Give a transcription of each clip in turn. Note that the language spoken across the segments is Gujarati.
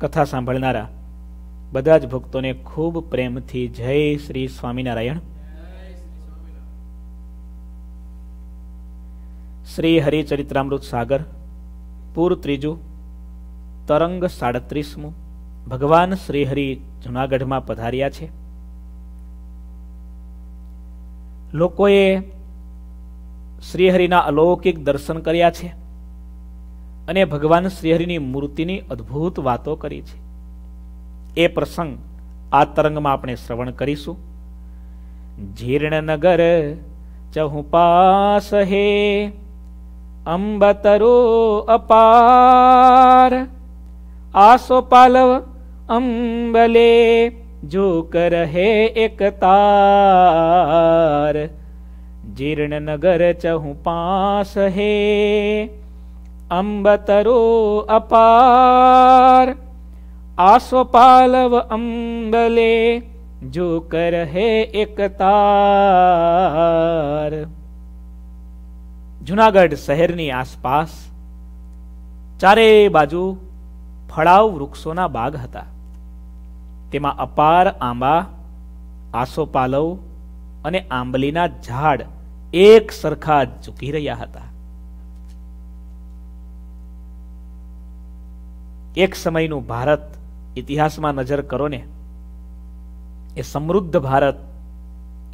કથા સાંભળનારા બધા જ ભક્તોને ખૂબ પ્રેમથી જય શ્રી સ્વામિનારાયણ શ્રી હરિચરિત્રામૃત સાગર પૂર ત્રીજું તરંગ સાડત્રીસમું ભગવાન શ્રીહરિ જુનાગઢમાં પધાર્યા છે લોકોએ શ્રીહરિના અલૌકિક દર્શન કર્યા છે અને ભગવાન શ્રીહરિની મૂર્તિની અદ્ભુત વાતો કરી છે એ પ્રસંગ આ તરંગમાં આપણે શ્રવણ કરીશું જીર્ણનગર ચહુપાસ હે અંબતરો અપાર આસો પાલવ અંબલે જો એક તાર જીર્ણનગર ચહુપાસ હે અંબતરો અપાર આસોપાલવ અંબલે જો કર હે તાર જુનાગઢ શહેરની આસપાસ ચારે બાજુ ફળાવ વૃક્ષોના બાગ હતા તેમાં અપાર આંબા આસોપાલવ અને આંબલીના ઝાડ એક સરખા ઝૂકી રહ્યા હતા એક સમયનું ભારત ઇતિહાસમાં નજર કરો ને એ સમૃદ્ધ ભારત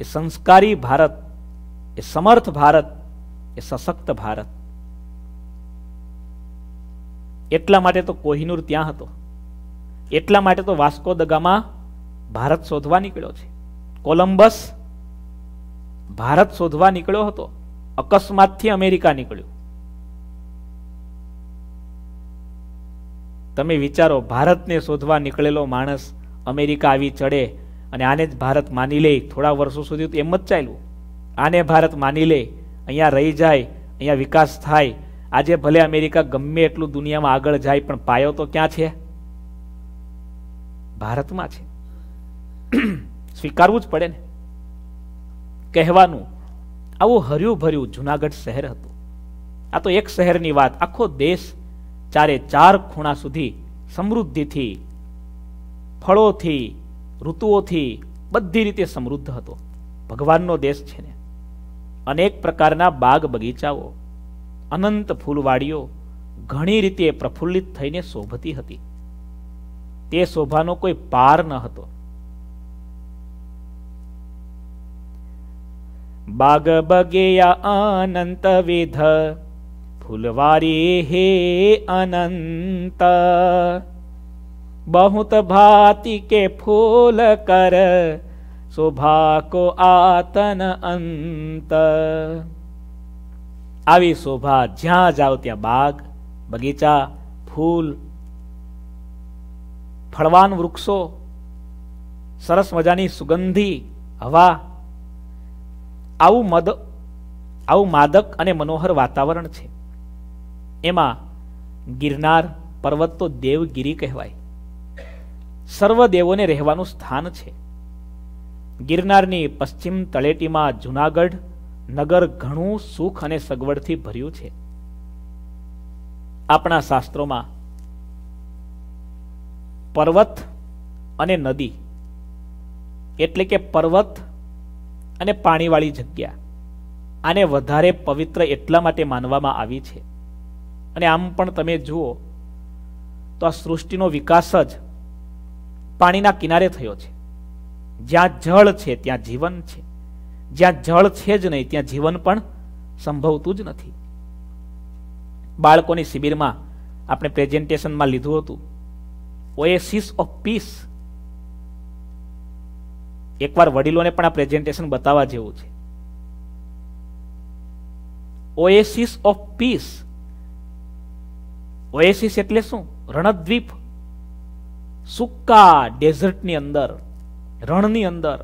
એ સંસ્કારી ભારત એ સમર્થ ભારત એ સશક્ત ભારત એટલા માટે તો કોહિનુર ત્યાં હતો એટલા માટે તો વાસ્કો દગામાં ભારત શોધવા નીકળ્યો છે કોલંબસ ભારત શોધવા નીકળ્યો હતો અકસ્માતથી અમેરિકા નીકળ્યો તમે વિચારો ભારતને શોધવા નીકળેલો માણસ અમેરિકા આવી ચડે અને આને જ ભારત માની લે થોડા વર્ષો સુધી તો એમ જ ચાલ્યું આને ભારત માની લે અહીંયા રહી જાય અહીંયા વિકાસ થાય આજે ભલે અમેરિકા ગમે એટલું દુનિયામાં આગળ જાય પણ પાયો તો ક્યાં છે ભારતમાં છે સ્વીકારવું જ પડે ને કહેવાનું આવું હર્યું ભર્યું જુનાગઢ શહેર હતું આ તો એક શહેરની વાત આખો દેશ ચારે ચાર ખૂણા સુધી સમૃદ્ધિથી ફળોથી ઋતુઓથી બધી રીતે સમૃદ્ધ હતો ભગવાનનો દેશ છે ને અનેક પ્રકારના બાગ બગીચાઓ અનંત ફૂલવાડીઓ ઘણી રીતે પ્રફુલ્લિત થઈને શોભતી હતી તે શોભાનો કોઈ પાર ન હતો બાગ બગેયા અનંત વિધ फुलवारी हे अनंत बहुत भांति के फूल कर શોભા કો આતન અંત આવી શોભા જ્યાં જાઓ ત્યાં બાગ બગીચા ફૂલ ફળવાન વૃક્ષો સરસ મજાની સુગંધી હવા આવું મદ આવું માદક અને મનોહર વાતાવરણ છે એમાં ગિરનાર પર્વત તો દેવગીરી કહેવાય સર્વ દેવોને રહેવાનું સ્થાન છે ગિરનારની પશ્ચિમ તળેટીમાં જુનાગઢ નગર ઘણું સુખ અને સગવડથી ભર્યું છે આપણા શાસ્ત્રોમાં પર્વત અને નદી એટલે કે પર્વત અને પાણીવાળી જગ્યા આને વધારે પવિત્ર એટલા માટે માનવામાં આવી છે અને આમ પણ તમે જુઓ તો આ સૃષ્ટિનો વિકાસ જ પાણીના કિનારે થયો છે જ્યાં જળ છે ત્યાં જીવન છે જ્યાં જળ છે જ નહીં ત્યાં જીવન પણ સંભવતું જ નથી બાળકોની શિબિરમાં આપણે પ્રેઝન્ટેશનમાં લીધું હતું ઓએસિસ ઓફ પીસ એકવાર વડીલોને પણ આ પ્રેઝન્ટેશન બતાવવા જેવું છે ઓએસિસ ઓફ પીસ ઓએસિસ એટલે શું રણદ્વીપ સુક્કા ડેઝર્ટની અંદર રણની અંદર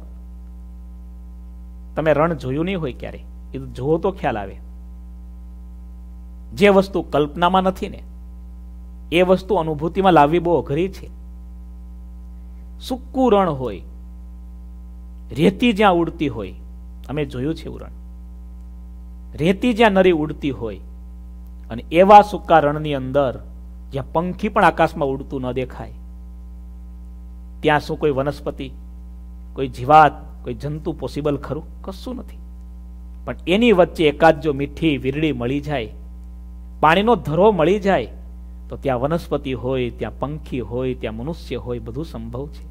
તમે રણ જોયું નહીં હોય ક્યારે એ જોવો તો ખ્યાલ આવે જે વસ્તુ કલ્પનામાં નથી ને એ વસ્તુ અનુભૂતિમાં લાવવી બહુ અઘરી છે સુક્કું રણ હોય રેતી જ્યાં ઉડતી હોય અમે જોયું છે એવું રણ રેતી જ્યાં નરી ઉડતી હોય અને એવા સૂકા રણની અંદર જ્યાં પંખી પણ આકાશમાં ઉડતું ન દેખાય ત્યાં શું કોઈ વનસ્પતિ કોઈ જીવાત કોઈ જંતુ પોસિબલ ખરું કશું નથી પણ એની વચ્ચે એકાદ જો મીઠી વીરડી મળી જાય પાણીનો ધરો મળી જાય તો ત્યાં વનસ્પતિ હોય ત્યાં પંખી હોય ત્યાં મનુષ્ય હોય બધું સંભવ છે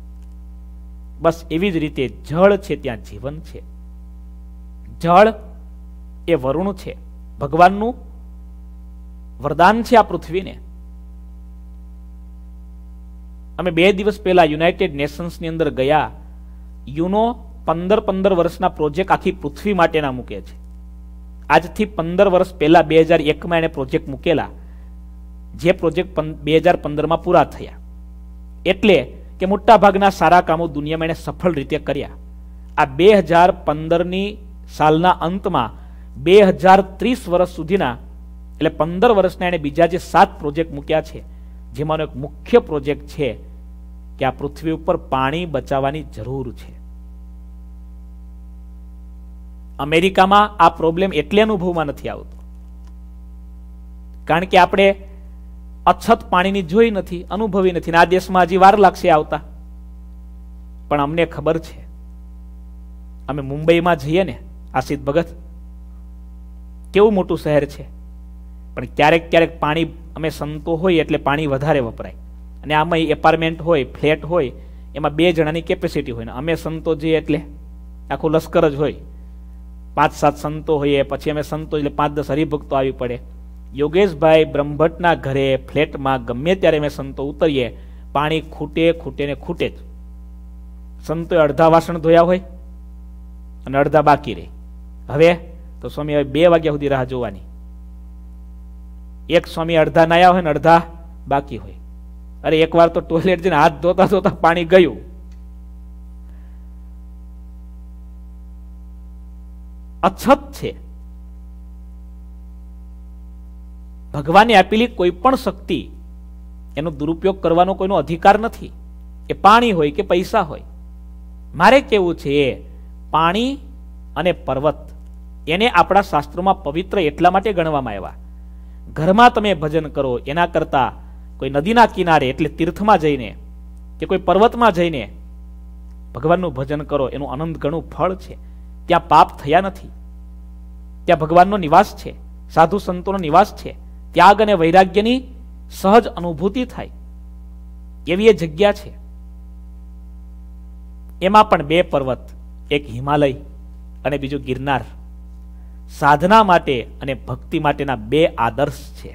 બસ એવી જ રીતે જળ છે ત્યાં જીવન છે જળ એ વરુણ છે ભગવાનનું વરદાન છે આ પૃથ્વીને અમે બે દિવસ પહેલા યુનાઇટેડ નેશન્સની અંદર ગયા યુનો પંદર પંદર વર્ષના પ્રોજેક્ટ આખી પૃથ્વી માટેના મૂકે છે આજથી પંદર વર્ષ પહેલા બે હજાર એકમાં એણે પ્રોજેક્ટ મૂકેલા જે પ્રોજેક્ટ બે હજાર પંદરમાં પૂરા થયા એટલે કે મોટાભાગના સારા કામો દુનિયામાં એણે સફળ રીતે કર્યા આ બે હજાર પંદરની સાલના અંતમાં બે હજાર ત્રીસ વર્ષ સુધીના એટલે પંદર વર્ષના એણે બીજા જે સાત પ્રોજેક્ટ મૂક્યા છે જેમાંનો એક મુખ્ય પ્રોજેક્ટ છે કે આ પૃથ્વી ઉપર પાણી બચાવવાની જરૂર છે અમેરિકામાં આ પ્રોબ્લેમ એટલે અનુભવમાં નથી આવતો કારણ કે આપણે અછત પાણીની જોઈ નથી અનુભવી નથી આ દેશમાં હજી વાર લાગશે આવતા પણ અમને ખબર છે અમે મુંબઈમાં જઈએ ને આસિદ ભગત કેવું મોટું શહેર છે પણ ક્યારેક ક્યારેક પાણી અમે સંતો હોય એટલે પાણી વધારે વપરાય અને આમાં એપાર્ટમેન્ટ હોય ફ્લેટ હોય એમાં બે જણાની કેપેસિટી હોય ને અમે સંતો જઈએ એટલે આખું લશ્કર જ હોય પાંચ સાત સંતો હોઈએ પછી અમે સંતો એટલે પાંચ દસ હરિભક્તો આવી પડે યોગેશભાઈ બ્રહ્મભટ્ટના ઘરે ફ્લેટમાં ગમે ત્યારે અમે સંતો ઉતરીએ પાણી ખૂટે ખૂટે ને ખૂટે જ સંતોએ અડધા વાસણ ધોયા હોય અને અડધા બાકી રહે હવે તો સ્વામી હવે બે વાગ્યા સુધી રાહ જોવાની એક સ્વામી અડધા નાયા હોય ને અડધા બાકી હોય અરે એકવાર તો ટોયલેટ જઈને હાથ ધોતા ધોતા પાણી ગયું અછત છે ભગવાને આપેલી કોઈ પણ શક્તિ એનો દુરુપયોગ કરવાનો કોઈનો અધિકાર નથી એ પાણી હોય કે પૈસા હોય મારે કેવું છે પાણી અને પર્વત એને આપણા શાસ્ત્રોમાં પવિત્ર એટલા માટે ગણવામાં આવ્યા ઘરમાં તમે ભજન કરો એના કરતા કોઈ નદીના કિનારે એટલે તીર્થમાં જઈને કે કોઈ પર્વતમાં જઈને ભગવાનનું ભજન કરો એનું આનંદ ગણું ફળ છે ત્યાં પાપ થયા નથી ત્યાં ભગવાનનો નિવાસ છે સાધુ સંતોનો નિવાસ છે ત્યાગ અને વૈરાગ્યની સહજ અનુભૂતિ થાય એવી એ જગ્યા છે એમાં પણ બે પર્વત એક હિમાલય અને બીજું ગિરનાર સાધના માટે અને ભક્તિ માટેના બે આદર્શ છે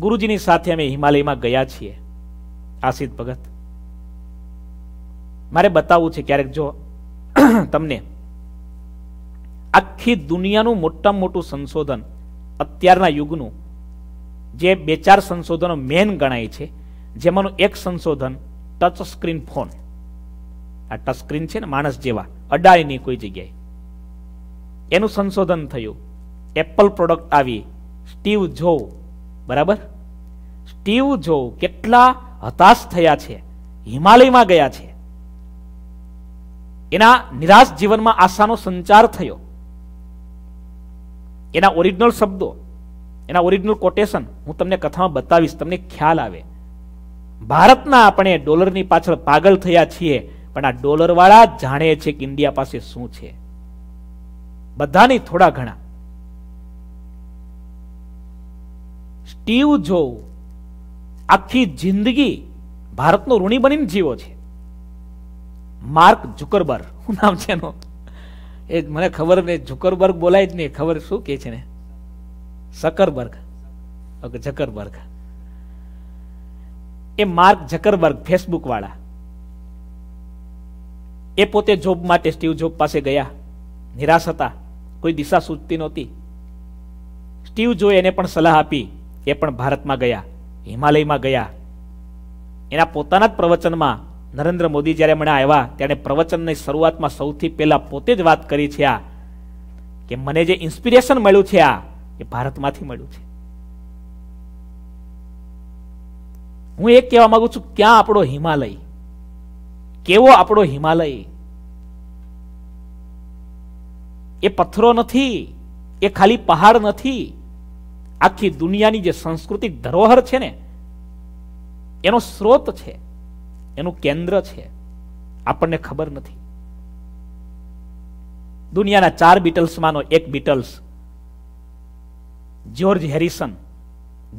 ગુરુજીની સાથે અમે હિમાલયમાં ગયા છીએ આશિત ભગત મારે બતાવવું છે ક્યારેક જો તમને આખી દુનિયાનું મોટામાં મોટું સંશોધન અત્યારના યુગનું જે બે ચાર સંશોધનો મેન ગણાય છે જેમાંનું એક સંશોધન ટચ સ્ક્રીન ફોન આ ટચ છે ને માણસ જેવા અડાણીની કોઈ જગ્યાએ એનું સંશોધન થયું એપલ પ્રોડક્ટ આવી સ્ટીવ જો બરાબર સ્ટીવ જો કેટલા હતાશ થયા છે હિમાલયમાં ગયા છે એના નિરાશ જીવનમાં આશાનો સંચાર થયો એના ઓરિજિનલ શબ્દો એના ઓરિજિનલ કોટેશન હું તમને કથામાં બતાવીશ તમને ખ્યાલ આવે ભારતના આપણે ડોલરની પાછળ પાગલ થયા છીએ પણ આ ડોલર વાળા જાણે છે કે ઇન્ડિયા પાસે શું છે બધાની થોડા ઘણા સ્ટીવ જો આખી જિંદગી ભારતનો ઋણી બનીને જીવો છે માર્ક ઝુકરબર શું નામ છે એનું એ મને ખબર નહીં ઝુકરબર્ગ બોલાય જ નહીં ખબર શું કે છે ને સકરબર્ગ ઓકે ઝકરબર્ગ એ માર્ક ઝકરબર્ગ ફેસબુક વાળા એ પોતે જોબ માટે સ્ટીવ જોબ પાસે ગયા નિરાશ હતા કોઈ દિશા સૂચતી નહોતી સ્ટીવ જોએ એને પણ સલાહ આપી એ પણ ભારતમાં ગયા હિમાલયમાં ગયા એના પોતાના જ પ્રવચનમાં નરેન્દ્ર મોદી જ્યારે મને આવ્યા ત્યારે પ્રવચનની શરૂઆતમાં સૌથી પહેલાં પોતે જ વાત કરી છે આ કે મને જે ઇન્સ્પિરેશન મળ્યું છે આ એ ભારતમાંથી મળ્યું છે હું એ કહેવા માંગુ છું ક્યાં આપણો હિમાલય કેવો આપણો હિમાલય એ પથ્થરો નથી એ ખાલી પહાડ નથી આખી દુનિયાની જે સંસ્કૃતિક ધરોહર છે ને એનો સ્ત્રોત છે એનું કેન્દ્ર છે આપણને ખબર નથી દુનિયાના ચાર બીટલ્સમાંનો એક Beatles George Harrison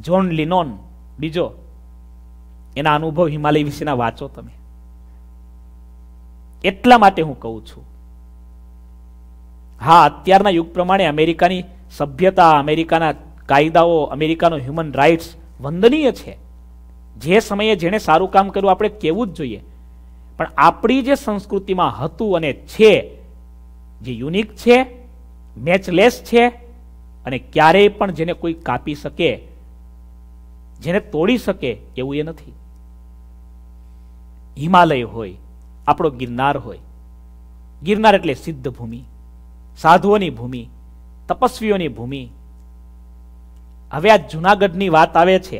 John Lennon બીજો એના અનુભવ હિમાલય વિશેના વાંચો તમે એટલા માટે હું કહું છું હા અત્યારના યુગ પ્રમાણે અમેરિકાની સભ્યતા અમેરિકાના કાયદાઓ અમેરિકાનો હ્યુમન રાઇટ્સ વંદનીય છે જે સમયે જેણે સારું કામ કર્યું આપણે કહેવું જ જોઈએ પણ આપણી જે સંસ્કૃતિમાં હતું અને છે જે યુનિક છે મેચલેસ છે અને ક્યારેય પણ જેને કોઈ કાપી શકે જેને તોડી શકે એવું એ નથી હિમાલય હોય આપણો ગિરનાર હોય ગિરનાર એટલે સિદ્ધ ભૂમિ સાધુઓની ભૂમિ તપસ્વીઓની ભૂમિ હવે આ જુનાગઢની વાત આવે છે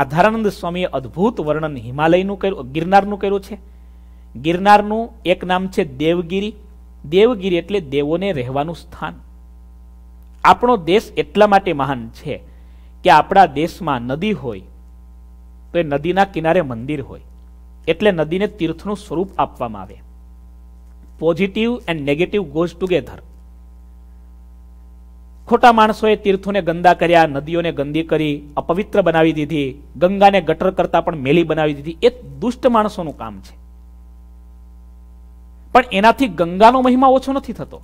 આધારાનંદ સ્વામીએ અદ્ભુત વર્ણન હિમાલયનું કર્યું ગિરનારનું કર્યું છે ગિરનારનું એક નામ છે દેવગીરી દેવગીરી એટલે દેવોને રહેવાનું સ્થાન આપણો દેશ એટલા માટે મહાન છે કે આપણા દેશમાં નદી હોય તો એ નદીના કિનારે મંદિર હોય એટલે નદીને તીર્થનું સ્વરૂપ આપવામાં આવે positive and negative goes together ખોટા માણસોએ તીર્થોને ગંદા કર્યા નદીઓને ગંદી કરી અપવિત્ર બનાવી દીધી ગંગાને ગટર કરતા પણ મેલી બનાવી દીધી એ દુષ્ટ માણસોનું કામ છે પણ એનાથી ગંગાનો મહિમા ઓછો નથી થતો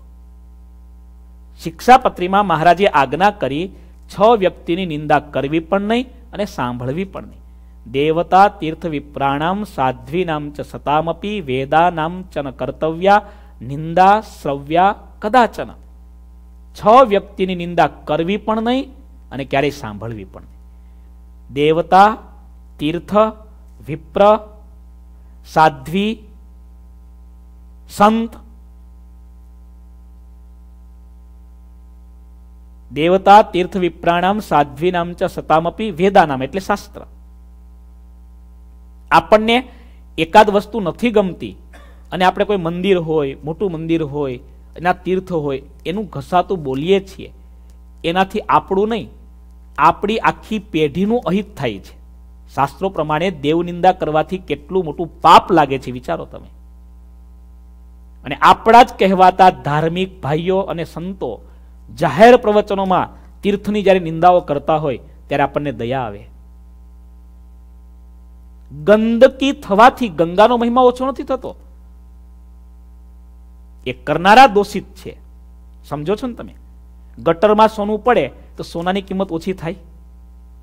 શિક્ષાપત્રીમાં મહારાજે આજ્ઞા કરી છ વ્યક્તિની નિંદા કરવી પણ નહીં અને સાંભળવી પણ નહીં દેવતા તીર્થ વિપ્રાણામ સાધ્વીનામ ચ સતામપી વેદાનામ ન કર્તવ્યા નિંદા શ્રવ્યા કદાચન છ વ્યક્તિની નિંદા કરવી પણ નહીં અને ક્યારેય સાંભળવી પણ નહીં દેવતા તીર્થ વિપ્ર સાધ્વી સંત દેવતા તીર્થ વિપ્રાણામ સાધ્વીનામ ચ સતામપી વેદાનામ એટલે શાસ્ત્ર આપણને એકાદ વસ્તુ નથી ગમતી અને આપણે કોઈ મંદિર હોય મોટું મંદિર હોય એના તીર્થ હોય એનું ઘસાતું બોલીએ છીએ એનાથી આપણું નહીં આપણી આખી પેઢીનું અહિત થાય છે શાસ્ત્રો પ્રમાણે દેવનિંદા કરવાથી કેટલું મોટું પાપ લાગે છે વિચારો તમે અને આપણા જ કહેવાતા ધાર્મિક ભાઈઓ અને સંતો જાહેર પ્રવચનોમાં તીર્થની જ્યારે નિંદાઓ કરતા હોય ત્યારે આપણને દયા આવે ગંદકી થવાથી ગંગાનો મહિમા ઓછો નથી થતો એ કરનારા દોષિત છે સમજો છો ને તમે ગટરમાં સોનું પડે તો સોનાની કિંમત ઓછી થાય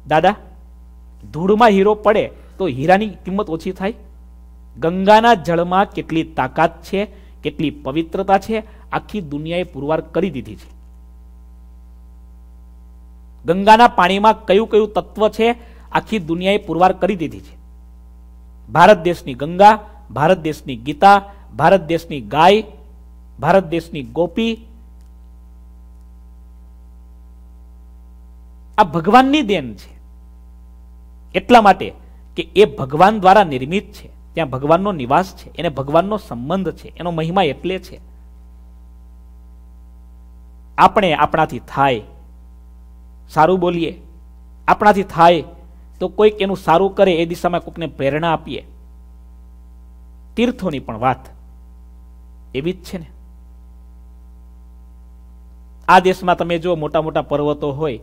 દાદા ધૂળમાં હીરો પડે તો હીરાની કિંમત ઓછી થાય ગંગાના જળમાં કેટલી તાકાત છે કેટલી પવિત્રતા છે આખી દુનિયાએ પુરવાર કરી દીધી છે ગંગાના પાણીમાં કયું કયું તત્વ છે આખી દુનિયાએ પુરવાર કરી દીધી છે ભારત દેશની ગંગા ભારત દેશની ગીતા ભારત દેશની ગાય ભારત દેશની ગોપી આ ભગવાનની દેન છે એટલા માટે કે એ ભગવાન દ્વારા નિર્મિત છે ત્યાં ભગવાનનો નિવાસ છે એને ભગવાનનો સંબંધ છે એનો મહિમા એટલે છે આપણે આપણાથી થાય સારું બોલીએ આપણાથી થાય તો કોઈક એનું સારું કરે એ દિશામાં કોઈકને પ્રેરણા આપીએ તીર્થોની પણ વાત એવી જ છે ને આ દેશમાં તમે જો મોટા મોટા પર્વતો હોય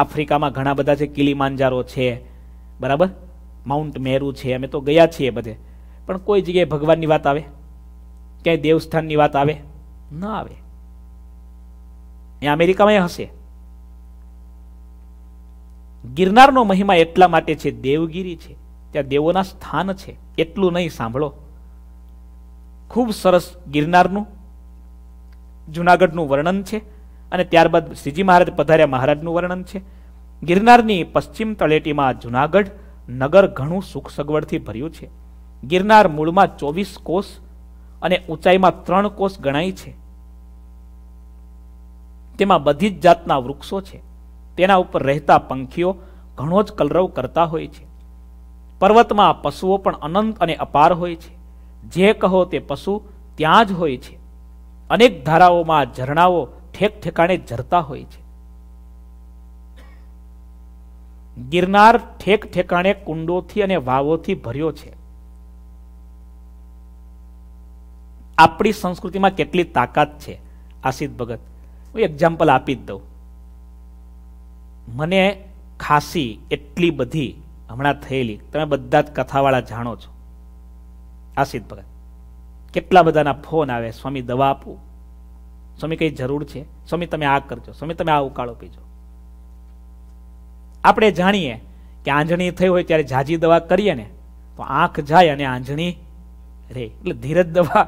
આફ્રિકામાં ઘણા બધા છે કિલીમાંજારો છે બરાબર માઉન્ટ મેરુ છે અમે તો ગયા છીએ બધે પણ કોઈ જગ્યાએ ભગવાનની વાત આવે ક્યાંય દેવસ્થાનની વાત આવે ન આવે એ અમેરિકામાં હશે ગિરનારનો મહિમા એટલા માટે છે દેવગીરી છે ત્યાં દેવોના સ્થાન છે એટલું નહીં સાંભળો ખૂબ સરસ ગિરનારનું જુનાગઢનું વર્ણન છે અને ત્યારબાદ શ્રીજી મહારાજ પધાર્યા મહારાજનું વર્ણન છે ગિરનારની પશ્ચિમ તળેટીમાં જુનાગઢ નગર ઘણું સુખ સગવડથી ભર્યું છે ગિરનાર મૂળમાં ચોવીસ કોષ અને ઊંચાઈમાં ત્રણ કોષ ગણાય છે તેમાં બધી જ જાતના વૃક્ષો છે તેના ઉપર રહેતા પંખીઓ ઘણો જ કલરવ કરતા હોય છે પર્વતમાં પશુઓ પણ અનંત અને અપાર હોય છે જે કહો તે પશુ ત્યાં જ હોય છે અનેક ધારાઓમાં ઝરણાઓ ઠેક ઠેકાણે ઝરતા હોય છે ગિરનાર ઠેક ઠેકાણે કુંડોથી અને વાવોથી ભર્યો છે આપણી સંસ્કૃતિમાં કેટલી તાકાત છે આસિદ ભગત હું એક્ઝામ્પલ આપી જ દઉં મને ખાંસી એટલી બધી હમણાં થયેલી તમે બધા જ કથાવાળા જાણો છો આસિદ ભગત કેટલા બધાના ફોન આવે સ્વામી દવા આપો સ્વામી કઈ જરૂર છે સ્વામી તમે આ કરજો સ્વામી તમે આ ઉકાળો પીજો આપણે જાણીએ કે આંજણી થઈ હોય ત્યારે ઝાઝી દવા કરીએ ને તો આંખ જાય અને આંજણી રે એટલે ધીરજ દવા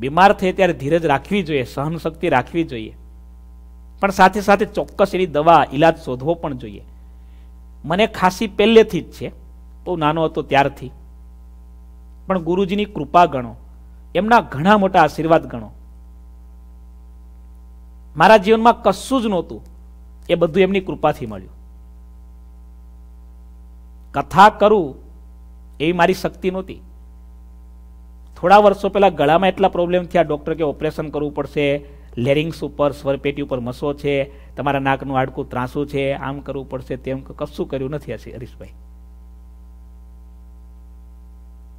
બીમાર થઈ ત્યારે ધીરજ રાખવી જોઈએ સહનશક્તિ રાખવી જોઈએ પણ સાથે સાથે ચોક્કસ એની દવા ઈલાજ શોધવો પણ જોઈએ મને ખાંસી પહેલેથી જ છે બહુ નાનો હતો ત્યારથી પણ ગુરુજીની કૃપા ગણો એમના ઘણા મોટા આશીર્વાદ ગણો મારા જીવનમાં કશું જ નહોતું એ બધું એમની કૃપાથી મળ્યું કથા કરું એવી મારી શક્તિ નહોતી થોડા વર્ષો પહેલા ગળામાં એટલા પ્રોબ્લેમ થયા ડૉક્ટર કે ઓપરેશન કરવું પડશે લેરિંગ્સ ઉપર સ્વરપેટી ઉપર મસો છે તમારા નાકનું આડકું ત્રાસું છે આમ કરવું પડશે તેમ કશું કર્યું નથી હશે હરીશભાઈ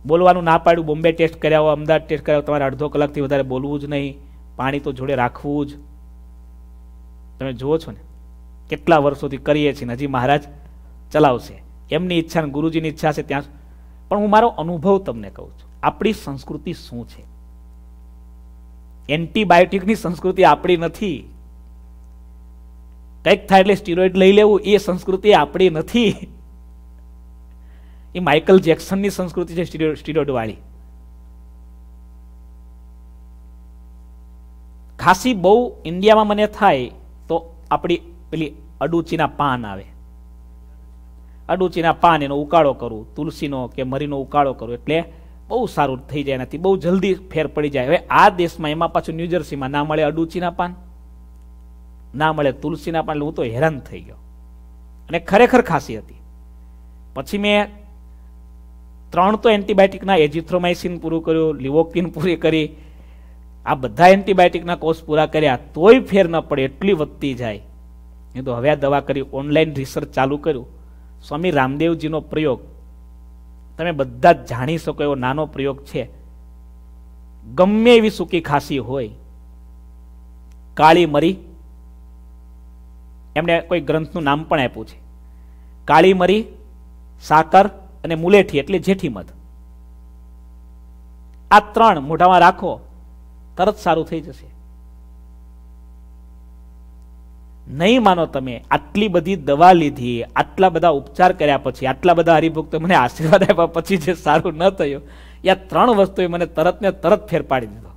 બોલવાનું ના પાડ્યું બોમ્બે ટેસ્ટ કર્યા અમદાવાદ ટેસ્ટ કર્યા તમારે અડધો કલાકથી વધારે બોલવું જ નહીં પાણી તો જોડે રાખવું જ તમે જુઓ છો ને કેટલા વર્ષોથી કરીએ છીએ હજી મહારાજ ચલાવશે એમની ઈચ્છા ગુરુજીની ઈચ્છા છે ત્યાં પણ હું મારો અનુભવ તમને કહું છું આપણી સંસ્કૃતિ શું છે એન્ટીબાયોટિકની સંસ્કૃતિ આપણી નથી કંઈક થાય એટલે સ્ટીરોઇડ લઈ લેવું એ સંસ્કૃતિ આપણી નથી એ માઇકલ જેક્સનની સંસ્કૃતિ છે સ્ટીરોઇડ ખાંસી બહુ ઇન્ડિયામાં મને થાય તો આપણી પેલી અડુચીના પાન આવે અડુચીના પાન એનો ઉકાળો કરું તુલસીનો કે મરીનો ઉકાળો કરું એટલે બહુ સારું થઈ જાય એનાથી બહુ જલ્દી ફેર પડી જાય હવે આ દેશમાં એમાં પાછું ન્યૂજર્સીમાં ના મળે અડુચીના પાન ના મળે તુલસીના પાન હું તો હેરાન થઈ ગયો અને ખરેખર ખાંસી હતી પછી મેં ત્રણ તો એન્ટીબાયોટિકના એજિથ્રોમાઇસિન પૂરું કર્યું લિવોક્ટિન પૂરી કરી આ બધા એન્ટીબાયોટિકના કોર્સ પૂરા કર્યા તોય ફેર ન પડે એટલી વધતી જાય એ તો હવે આ દવા કરી ઓનલાઈન રિસર્ચ ચાલુ કર્યું સ્વામી રામદેવજીનો પ્રયોગ તમે બધા જ જાણી શકો એવો નાનો પ્રયોગ છે ગમે એવી સૂકી ખાંસી હોય કાળી મરી એમણે કોઈ ગ્રંથનું નામ પણ આપ્યું છે કાળી મરી સાકર અને મુલેઠી એટલે જેઠી મધ આ ત્રણ મોઢામાં રાખો તરત સારું થઈ જશે નહીં માનો તમે આટલી બધી દવા લીધી આટલા બધા ઉપચાર કર્યા પછી આટલા બધા હરિભક્તો મને આશીર્વાદ આપ્યા પછી જે સારું ન થયું યા ત્રણ વસ્તુએ મને તરત ને તરત ફેર પાડી દીધો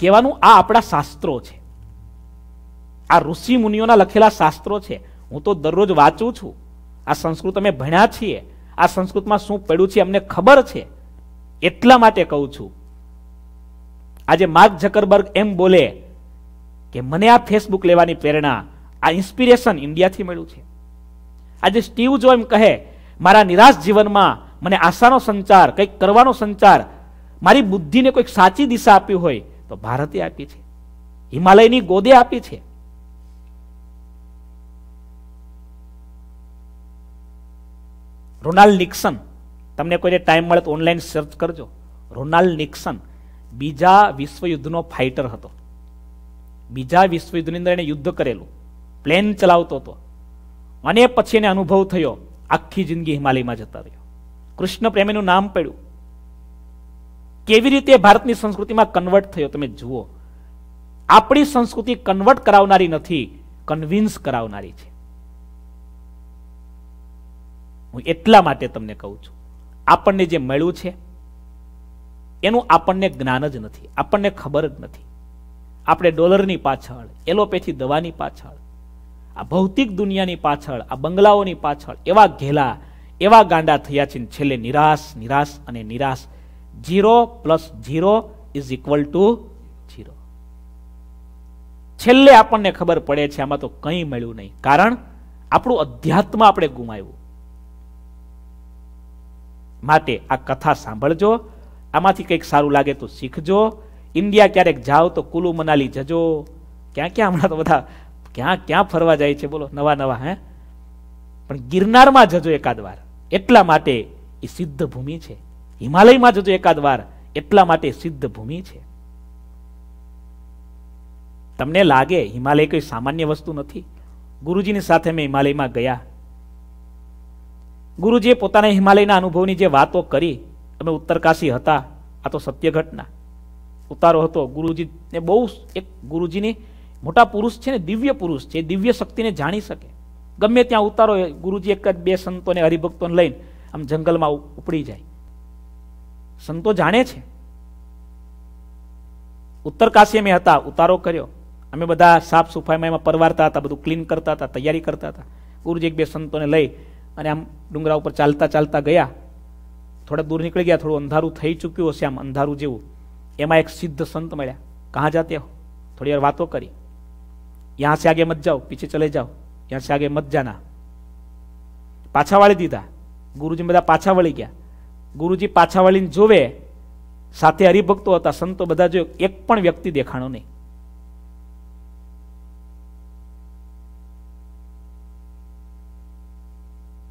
કહેવાનું આ આપણા શાસ્ત્રો છે આ ઋષિ મુનિઓના લખેલા શાસ્ત્રો છે હું તો દરરોજ વાંચું છું આ સંસ્કૃત અમે ભણ્યા છીએ આ સંસ્કૃતમાં શું પડ્યું છે અમને ખબર છે એટલા માટે કહું છું આજે માર્ક જકરબર્ગ એમ બોલે કે મને આ ફેસબુક લેવાની પ્રેરણા આ ઇન્સ્પિરેશન ઇન્ડિયાથી મળ્યું છે આજે સ્ટીવ જો એમ કહે મારા નિરાશ જીવનમાં મને આશાનો સંચાર કંઈક કરવાનો સંચાર મારી બુદ્ધિને કોઈક સાચી દિશા આપી હોય તો ભારતે આપી છે હિમાલયની ગોદે આપી છે રોનાલ્ડ નિક્સન તમને કોઈને ટાઈમ મળે તો ઓનલાઈન સર્ચ કરજો રોનાલ્ડ નિક્સન બીજા વિશ્વયુદ્ધનો ફાઇટર હતો બીજા વિશ્વયુદ્ધની અંદર એને યુદ્ધ કરેલું પ્લેન ચલાવતો હતો અને પછી એને અનુભવ થયો આખી જિંદગી હિમાલયમાં જતા રહ્યો કૃષ્ણ પ્રેમીનું નામ પડ્યું કેવી રીતે ભારતની સંસ્કૃતિમાં કન્વર્ટ થયો તમે જુઓ આપણી સંસ્કૃતિ કન્વર્ટ કરાવનારી નથી કન્વિન્સ કરાવનારી છે હું એટલા માટે તમને કહું છું આપણને જે મળ્યું છે એનું આપણને જ્ઞાન જ નથી આપણને ખબર જ નથી આપણે ડોલરની પાછળ એલોપેથી દવાની પાછળ આ ભૌતિક દુનિયાની પાછળ આ બંગલાઓની પાછળ એવા ઘેલા એવા ગાંડા થયા છે છેલ્લે નિરાશ નિરાશ અને નિરાશ zero plus zero is equal to zero છેલ્લે આપણને ખબર પડે છે આમાં તો કંઈ મળ્યું નહીં કારણ આપણું અધ્યાત્મ આપણે ગુમાવ્યું માટે આ કથા સાંભળજો આમાંથી કંઈક સારું લાગે તો શીખજો ઇન્ડિયા ક્યારેક જાઓ તો કુલુ મનાલી જજો ક્યાં ક્યાં હમણાં તો બધા ક્યાં ક્યાં ફરવા જાય છે બોલો નવા નવા હે પણ ગિરનારમાં જજો એકાદ એટલા માટે એ સિદ્ધ ભૂમિ છે હિમાલયમાં જજો એકાદ એટલા માટે સિદ્ધ ભૂમિ છે તમને લાગે હિમાલય કોઈ સામાન્ય વસ્તુ નથી ગુરુજીની સાથે મેં હિમાલયમાં ગયા ગુરુજીએ પોતાના હિમાલયના અનુભવની જે વાતો કરી અમે ઉત્તરકાશી હતા આ તો સત્ય ઘટના ઉતારો હતો ગુરુજીને બહુ એક ગુરુજીની મોટા પુરુષ છે ને દિવ્ય પુરુષ છે દિવ્ય શક્તિને જાણી શકે ગમે ત્યાં ઉતારો ગુરુજી એક જ બે સંતોને હરિભક્તોને લઈને આમ જંગલમાં ઉપડી જાય સંતો જાણે છે ઉત્તર કાશી અમે હતા ઉતારો કર્યો અમે બધા સાફ સફાઈમાં એમાં પરવારતા હતા બધું ક્લીન કરતા હતા તૈયારી કરતા હતા ગુરુજી એક બે સંતોને લઈ અને આમ ડુંગરા ઉપર ચાલતા ચાલતા ગયા થોડા દૂર નીકળી ગયા થોડું અંધારું થઈ ચૂક્યું હશે આમ અંધારું જેવું એમાં એક સિદ્ધ સંત મળ્યા કહા जाते हो थोड़ी और बातों करी यहाँ से आगे मत जाओ पीछे चले जाओ यहाँ से आगे પાછા વાળી દીધા ગુરુજી બધા પાછા વળી ગયા ગુરુજી પાછા વળીને જોવે સાથે હરિભક્તો હતા સંતો બધા જો એક પણ વ્યક્તિ દેખાણો નહીં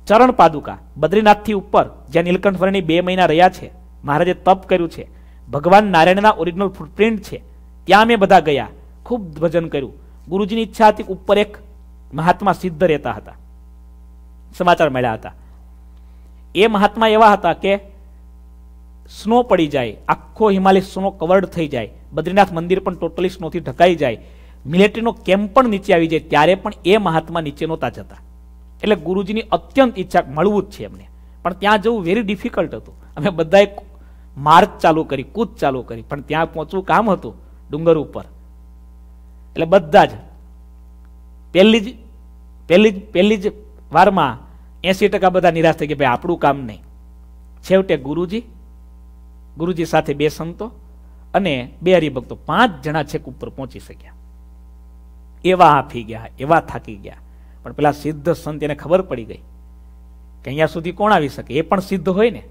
ચરણ પાદુકા બદ્રીનાથથી ઉપર જ્યાં નીલકંઠ ફરણી બે મહિના રહ્યા છે મહારાજે તપ કર્યું છે ભગવાન નારાયણના ઓરિજિનલ ફૂટપ્રિન્ટ છે ત્યાં અમે બધા ગયા ખૂબ ભજન કર્યું ગુરુજીની ઈચ્છા હતી ઉપર એક મહાત્મા સિદ્ધ રહેતા હતા સમાચાર મળ્યા હતા એ મહાત્મા એવા હતા કે સ્નો પડી જાય આખો હિમાલય સ્નો કવર્ડ થઈ જાય બદ્રીનાથ મંદિર પણ ટોટલી સ્નોથી ઢકાઈ જાય મિલિટરીનો કેમ્પ પણ નીચે આવી જાય ત્યારે પણ એ મહાત્મા નીચે નહોતા જતા એટલે ગુરુજીની અત્યંત ઈચ્છા મળવું જ છે એમને પણ ત્યાં જવું વેરી ડિફિકલ્ટ હતું અમે બધાએ માર્ચ ચાલુ કરી કૂદ ચાલુ કરી પણ ત્યાં પહોંચવું કામ હતું ડુંગર ઉપર એટલે બધા જ પહેલી જ પહેલી જ પહેલી જ વારમાં એંસી ટકા બધા નિરાશ થઈ ગયા ભાઈ આપણું કામ નહીં છેવટે ગુરુજી ગુરુજી સાથે બે સંતો અને બે હરિભક્તો પાંચ જણા છેક ઉપર પહોંચી શક્યા એવા હાફી ગયા એવા થાકી ગયા પણ પેલા સિદ્ધ સંત એને ખબર પડી ગઈ કે અહીંયા સુધી કોણ આવી શકે એ પણ સિદ્ધ હોય ને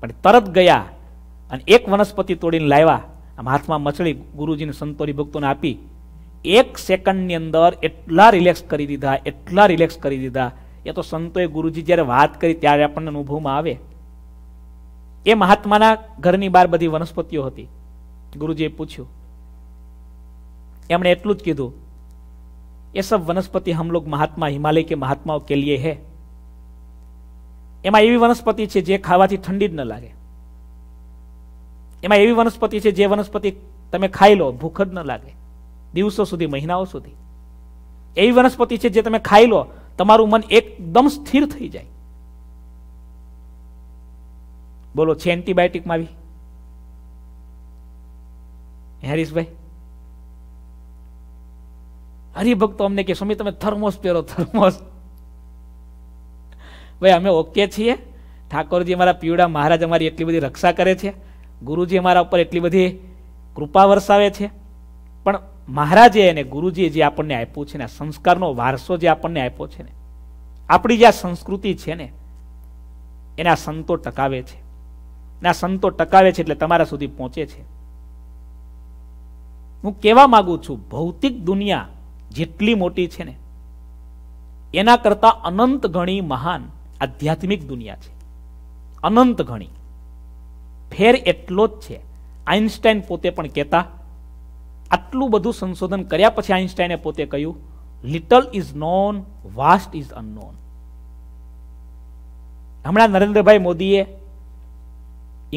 પણ તરત ગયા અને એક વનસ્પતિ તોડીને લાવ્યા આમ હાથમાં મચળી ગુરુજીને સંતોરી ભક્તોને આપી એક સેકન્ડની અંદર એટલા રિલેક્સ કરી દીધા એટલા રિલેક્સ કરી દીધા એ તો સંતોએ ગુરુજી જ્યારે વાત કરી ત્યારે આપણને અનુભવમાં આવે એ મહાત્માના ઘરની બહાર બધી વનસ્પતિઓ હતી ગુરુજીએ પૂછ્યું એમણે એટલું જ કીધું એ સબ વનસ્પતિ હમ મહાત્મા હિમાલય કે મહાત્માઓ કે લીએ હૈ એમાં એવી વનસ્પતિ છે જે ખાવાથી ઠંડી જ ન લાગે એમાં એવી વનસ્પતિ છે જે વનસ્પતિ તમે ખાઈ લો ભૂખ જ ન લાગે દિવસો સુધી મહિનાઓ સુધી એવી વનસ્પતિ છે જે તમે ખાઈ લો તમારું મન એકદમ સ્થિર થઈ જાય બોલો છે એન્ટીબાયોટિકમાં આવી હરીશભાઈ હરિભક્તો અમને કે સ્વામી તમે થર્મોસ પહેરો થર્મોસ ભાઈ અમે ઓકે છીએ ઠાકોરજી અમારા પીવડા મહારાજ અમારી એટલી બધી રક્ષા કરે છે ગુરુજી અમારા ઉપર એટલી બધી કૃપા વરસાવે છે પણ મહારાજે એને ગુરુજીએ જે આપણને આપ્યું છે ને આ સંસ્કારનો વારસો જે આપણને આપ્યો છે ને આપણી જે આ સંસ્કૃતિ છે ને એના સંતો ટકાવે છે ના સંતો ટકાવે છે એટલે તમારા સુધી પહોંચે છે હું કહેવા માંગુ છું ભૌતિક દુનિયા જેટલી મોટી છે ને એના કરતાં અનંત ગણી મહાન આધ્યાત્મિક દુનિયા છે અનંત ઘણી ફેર એટલો જ છે આઇન્સ્ટાઈન પોતે પણ કહેતા આટલું બધું સંશોધન કર્યા પછી આઇન્સ્ટાઈને પોતે કહ્યું little is known vast is unknown હમણાં નરેન્દ્રભાઈ મોદીએ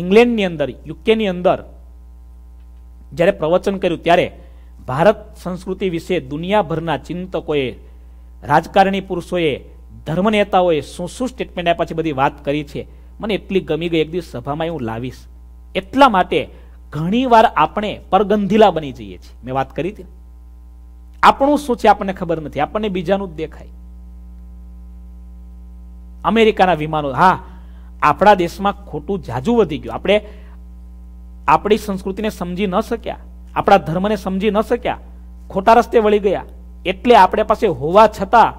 ઇંગ્લેન્ડની અંદર યુકેની અંદર જ્યારે પ્રવચન કર્યું ત્યારે ભારત સંસ્કૃતિ વિશે દુનિયાભરના ચિંતકોએ રાજકારણી પુરુષોએ ધર્મ નેતાઓએ શું શું સ્ટેટમેન્ટ આપ્યા છે બધી વાત કરી છે મને એટલી ગમી ગઈ એક દિવસ સભામાં હું લાવીશ એટલા માટે ઘણીવાર આપણે પરગંધીલા બની જઈએ છીએ મેં વાત કરી હતી આપણું શું છે આપણને ખબર નથી આપણને બીજાનું જ દેખાય અમેરિકાના વિમાનો હા આપણા દેશમાં ખોટું જાજુ વધી ગયું આપણે આપણી સંસ્કૃતિને સમજી ન શક્યા આપણા ધર્મને સમજી ન શક્યા ખોટા રસ્તે વળી ગયા એટલે આપણે પાસે હોવા છતાં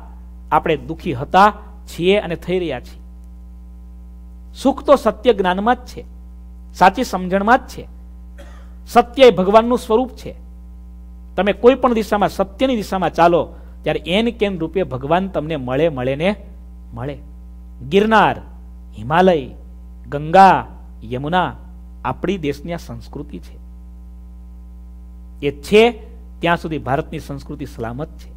આપણે દુઃખી હતા છીએ અને થઈ રહ્યા છીએ સુખ તો સત્ય જ્ઞાનમાં જ છે સાચી સમજણમાં જ છે સત્ય એ ભગવાનનું સ્વરૂપ છે તમે કોઈ પણ દિશામાં સત્યની દિશામાં ચાલો ત્યારે એન કેન રૂપે ભગવાન તમને મળે મળે ને મળે ગિરનાર હિમાલય ગંગા યમુના આપણી દેશની આ સંસ્કૃતિ છે એ છે ત્યાં સુધી ભારતની સંસ્કૃતિ સલામત છે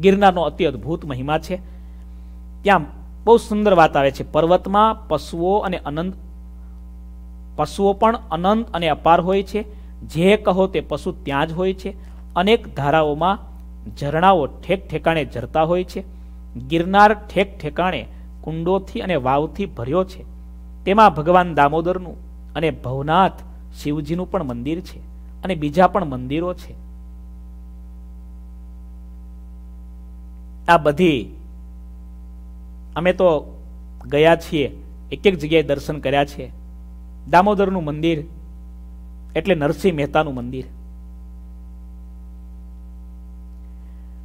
ગિરનારનો અતિ અદ્ભુત મહિમા છે ત્યાં બહુ સુંદર વાત આવે છે પર્વતમાં પશુઓ અને અનંત પશુઓ પણ અનંત અને અપાર હોય છે જે કહો તે પશુ ત્યાં જ હોય છે અનેક ધારાઓમાં ઝરણાઓ ઠેક ઠેકાણે ઝરતા હોય છે ગિરનાર ઠેક ઠેકાણે કુંડોથી અને વાવથી ભર્યો છે તેમાં ભગવાન દામોદરનું અને ભવનાથ શિવજીનું પણ મંદિર છે અને બીજા પણ મંદિરો છે આ બધી અમે તો ગયા છીએ એક એક જગ્યાએ દર્શન કર્યા છે દામોદરનું મંદિર એટલે નરસિંહ મહેતાનું મંદિર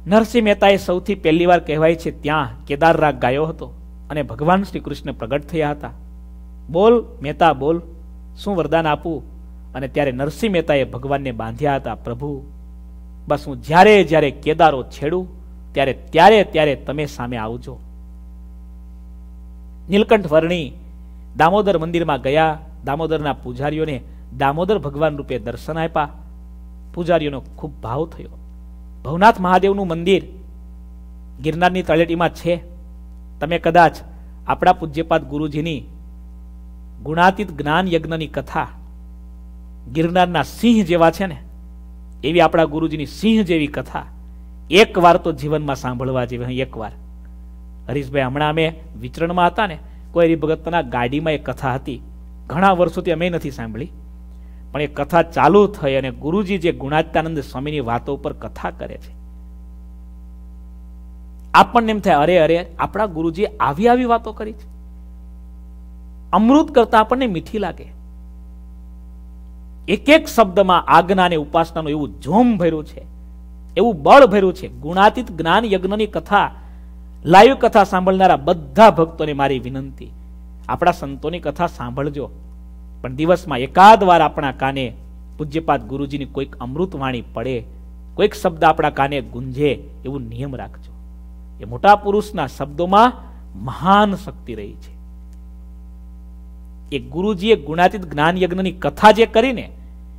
નરસિંહ મહેતાએ સૌથી પહેલી વાર કહેવાય છે ત્યાં કેદાર રાગ ગાયો હતો અને ભગવાન શ્રી કૃષ્ણ પ્રગટ થયા હતા બોલ મહેતા બોલ શું વરદાન આપું અને ત્યારે નરસિંહ મહેતાએ ભગવાનને બાંધ્યા હતા પ્રભુ બસ હું જ્યારે જ્યારે કેદારો છેડું ત્યારે ત્યારે ત્યારે તમે સામે આવજો નીલકંઠ વર્ણી દામોદર મંદિરમાં ગયા દામોદરના પૂજારીઓને દામોદર ભગવાન રૂપે દર્શન આપ્યા પૂજારીઓનો ખૂબ ભાવ થયો ભવનાથ મહાદેવનું મંદિર ગિરનારની તળેટીમાં છે તમે કદાચ આપણા પૂજ્યપાદ ગુરુજીની ગુણાતીત જ્ઞાન યજ્ઞની કથા ગિરનારના સિંહ જેવા છે ને એવી આપણા ગુરુજીની સિંહ જેવી કથા એક વાર તો જીવનમાં સાંભળવા જેવી એક વાર હરીશભાઈ હમણાં અમે વિચરણમાં હતા ને કોઈ હરિભગતના ગાડીમાં એક કથા હતી ઘણા વર્ષોથી અમે નથી સાંભળી પણ એ કથા ચાલુ થઈ અને ગુરુજી જે ગુણાત્યાનંદ સ્વામીની વાતો ઉપર કથા કરે છે આપણને એમ થાય અરે અરે આપણા ગુરુજી આવી આવી વાતો કરી છે અમૃત કરતા આપણને મીઠી લાગે એક એક શબ્દમાં આજ્ઞા અને ઉપાસનાનું એવું જોમ ભર્યું છે એવું બળ ભર્યું છે ગુણાતીત જ્ઞાન યજ્ઞની કથા લાઈવ કથા સાંભળનારા બધા ભક્તોને મારી વિનંતી આપણા સંતોની કથા સાંભળજો પણ દિવસમાં એકાદ વાર આપણા કાને પૂજ્યપાદ ગુરુજીની કોઈક અમૃતવાણી પડે કોઈક શબ્દ આપણા કાને ગુંજે એવું નિયમ રાખજો એ મોટા પુરુષના શબ્દોમાં મહાન શક્તિ રહી છે એ ગુરુજીએ ગુણાતીત જ્ઞાન યજ્ઞની કથા જે કરીને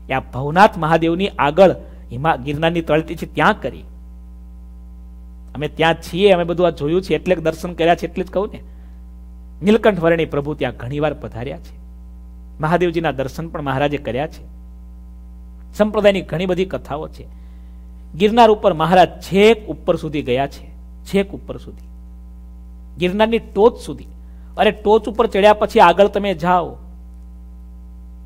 એ આ ભવનાથ મહાદેવની આગળ હિમા ગિરનારની તળતી છે ત્યાં કરી અમે ત્યાં છીએ અમે બધું આ જોયું છે એટલે દર્શન કર્યા છે એટલે જ કહું ને નીલકંઠ વરણી પ્રભુ ત્યાં ઘણીવાર પધાર્યા છે મહાદેવજીના દર્શન પણ મહારાજે કર્યા છે સંપ્રદાયની ઘણી બધી કથાઓ છે ગિરનાર ઉપર મહારાજ છેક ઉપર સુધી ગયા છે છેક ઉપર સુધી ગિરનારની ટોચ સુધી અરે ટોચ ઉપર ચડ્યા પછી આગળ તમે જાઓ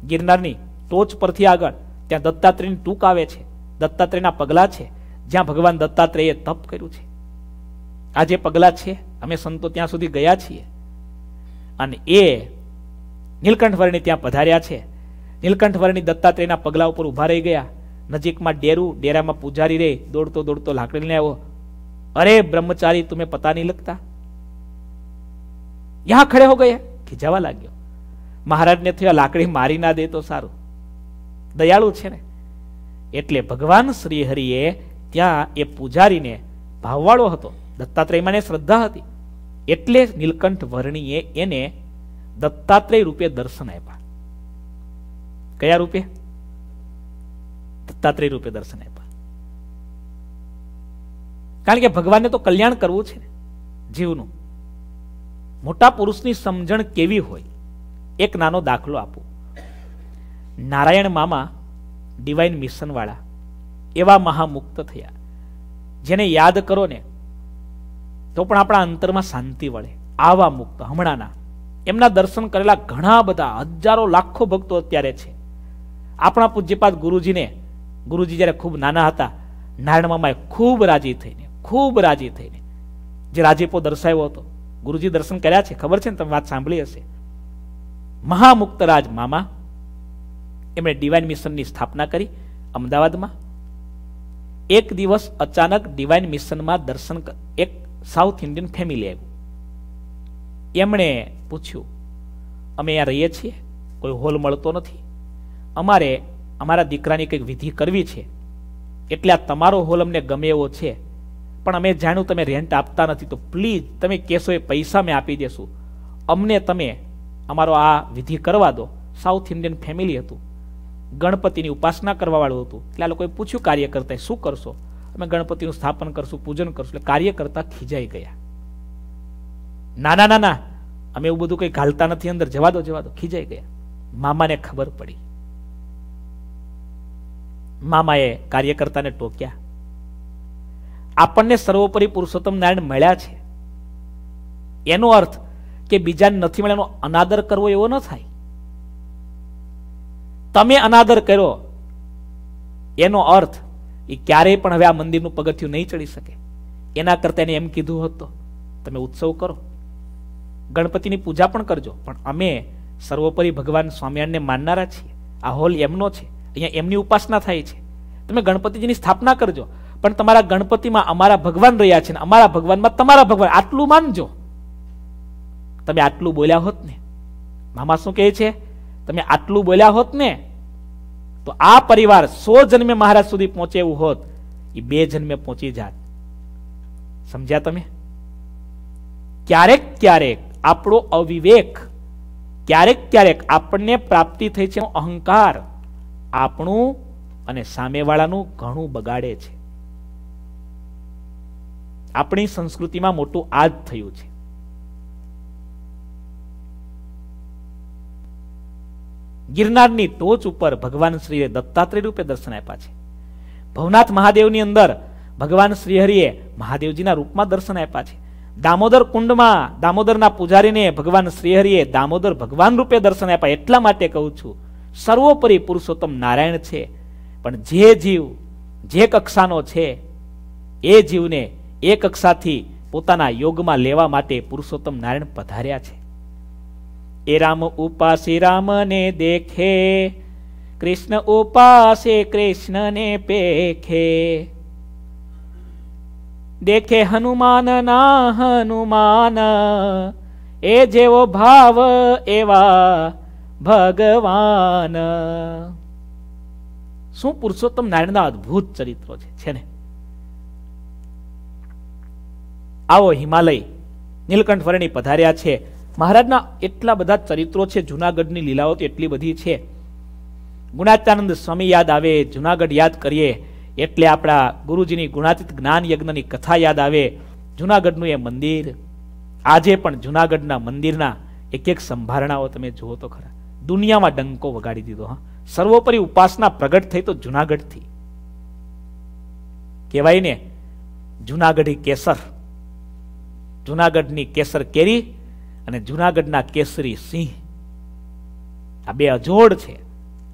ગિરનારની ટોચ પરથી આગળ ત્યાં દત્તાત્રેયની ટૂંક આવે છે દત્તાત્રેયના પગલાં છે જ્યાં ભગવાન દત્તાત્રેયે તપ કર્યું છે આ જે પગલાં છે અમે સંતો ત્યાં સુધી ગયા છીએ અને એ નીલકંઠ ત્યાં પધાર્યા છે નીલકંઠ દત્તાત્રેયના પગલા ઉપર ઊભા રહી ગયા નજીકમાં ડેરું ડેરામાં પૂજારી રે દોડતો દોડતો લાકડી લઈને આવ્યો અરે બ્રહ્મચારી તમે પતા નહીં લગતા યહાં ખડે હો ગયા ખીજાવા લાગ્યો મહારાજને થયો લાકડી મારી ના દે તો સારું દયાળુ છે ને એટલે ભગવાન શ્રી ત્યાં એ પૂજારીને ભાવવાળો હતો દત્તાત્રેયમાં શ્રદ્ધા હતી એટલે નીલકંઠ વર્ણીએ એને દત્તાત્રેય રૂપે દર્શન આપ્યા કયા રૂપે દત્તાત્રેય રૂપે દર્શન આપ્યા કારણ કે ભગવાનને તો કલ્યાણ કરવું છે જીવનું મોટા પુરુષની સમજણ કેવી હોય એક નાનો દાખલો આપું નારાયણ મામા ડિવાઇન મિશનવાળા એવા મહામુક્ત થયા જેને યાદ કરો ને તો પણ આપણા અંતરમાં શાંતિ વળે આવા મુક્ત હમણાંના એમના દર્શન કરેલા ઘણા બધા હજારો લાખો ભક્તો અત્યારે છે આપણા પૂજ્યપાદ ગુરુજીને ગુરુજી જ્યારે ખૂબ નાના હતા નારાયણ મામાએ ખૂબ રાજી થઈને ખૂબ રાજી થઈને જે રાજીપો દર્શાવ્યો હતો ગુરુજી દર્શન કર્યા છે ખબર છે ને તમે વાત સાંભળી હશે મહામુક્ત રાજ મામા એમણે ડિવાઇન મિશનની સ્થાપના કરી અમદાવાદમાં એક દિવસ અચાનક ડિવાઇન મિશનમાં દર્શન એક સાઉથ ઇન્ડિયન ફેમિલી આવ્યું એમણે પૂછ્યું અમે અહીંયા રહીએ છીએ કોઈ હોલ મળતો નથી અમારે અમારા દીકરાની કંઈક વિધિ કરવી છે એટલે આ તમારો હોલ અમને ગમે એવો છે પણ અમે જાણ્યું તમે રેન્ટ આપતા નથી તો પ્લીઝ તમે કહેશો એ પૈસા મેં આપી દેશું અમને તમે અમારો આ વિધિ કરવા દો સાઉથ ઇન્ડિયન ફેમિલી હતું ગણપતિની ઉપાસના કરવાવાળું હતું એટલે આ લોકોએ પૂછ્યું કાર્ય કરતા શું કરશો અમે ગણપતિનું સ્થાપન કરશું પૂજન કરશું એટલે કાર્ય કરતા ખીજાઈ ગયા નાના નાના અમે એવું બધું કંઈ ઘાલતા નથી અંદર જવા દો જવા દો ખીજાઈ ગયા મામાને ખબર પડી મામાએ કાર્યકર્તાને ટોક્યા આપણને સર્વોપરી પુરુષોત્તમ નારાયણ મળ્યા છે એનો અર્થ કે બીજાને નથી મળ્યાનો અનાદર કરવો એવો ન થાય તમે અનાદર કર્યો એનો અર્થ એ ક્યારેય પણ હવે આ મંદિરનું પગથિયું નહીં ચડી શકે એના કરતાં એને એમ કીધું હતું તમે ઉત્સવ કરો ગણપતિની પૂજા પણ કરજો પણ અમે સર્વોપરી ભગવાન સ્વામિનારાયણને માનનારા છીએ આ હોલ એમનો છે અહીંયા એમની ઉપાસના થાય છે તમે ગણપતિજીની સ્થાપના કરજો પણ તમારા ગણપતિમાં અમારા ભગવાન રહ્યા છે ને અમારા ભગવાનમાં તમારા ભગવાન આટલું માનજો તમે આટલું બોલ્યા હોત ને મામા શું કહે છે તમે આટલું બોલ્યા હોત ને તો આ પરિવાર સો જન્મે મહારાજ સુધી પહોંચે એવું હોત એ બે જન્મે પહોંચી જાત સમજ્યા તમે ક્યારેક ક્યારેક આપણો અવિવેક ક્યારેક ક્યારેક આપણને પ્રાપ્તિ થઈ છે અહંકાર આપણું અને સામેવાળાનું ઘણું બગાડે છે આપણી સંસ્કૃતિમાં મોટું આ થયું છે ગિરનારની ટોચ ઉપર ભગવાન શ્રીએ દત્તાત્રેય રૂપે દર્શન આપ્યા છે ભવનાથ મહાદેવની અંદર ભગવાન શ્રીહરિએ મહાદેવજીના રૂપમાં દર્શન આપ્યા છે દામોદર કુંડમાં દામોદરના પૂજારીને ભગવાન શ્રીહરિએ દામોદર ભગવાન રૂપે દર્શન આપ્યા એટલા માટે કહું છું સર્વોપરી પુરુષોત્તમ નારાયણ છે પણ જે જીવ જે કક્ષાનો છે એ જીવને એ કક્ષાથી પોતાના યોગમાં લેવા માટે પુરુષોત્તમ નારાયણ પધાર્યા છે એ રામ ઉપાસી રામને દેખે કૃષ્ણ ઉપાસે કૃષ્ણને પેખે દેખે હનુમાન ના હનુમાન એ જેવો ભાવ એવા ભગવાન શું પુરુષોત્તમ નારાયણના અદભુત ચરિત્રો છે છે ને આવો હિમાલય નીલકંઠ વર્ણી પધાર્યા છે મહારાજના એટલા બધા ચરિત્રો છે જુનાગઢની લીલાઓ તો એટલી બધી છે ગુણાત્યાનંદ સ્વામી યાદ આવે જુનાગઢ યાદ કરીએ એટલે આપણા ગુરુજીની ગુણાતીત જ્ઞાન યજ્ઞની કથા યાદ આવે જુનાગઢનું એ મંદિર આજે પણ જુનાગઢના મંદિરના એક એક સંભારણાઓ તમે જુઓ તો ખરા દુનિયામાં ડંકો વગાડી દીધો હા સર્વોપરી ઉપાસના પ્રગટ થઈ તો જુનાગઢથી કહેવાય ને જુનાગઢી કેસર જુનાગઢની કેસર કેરી અને જુનાગઢના કેસરી સિંહ આ બે અજોડ છે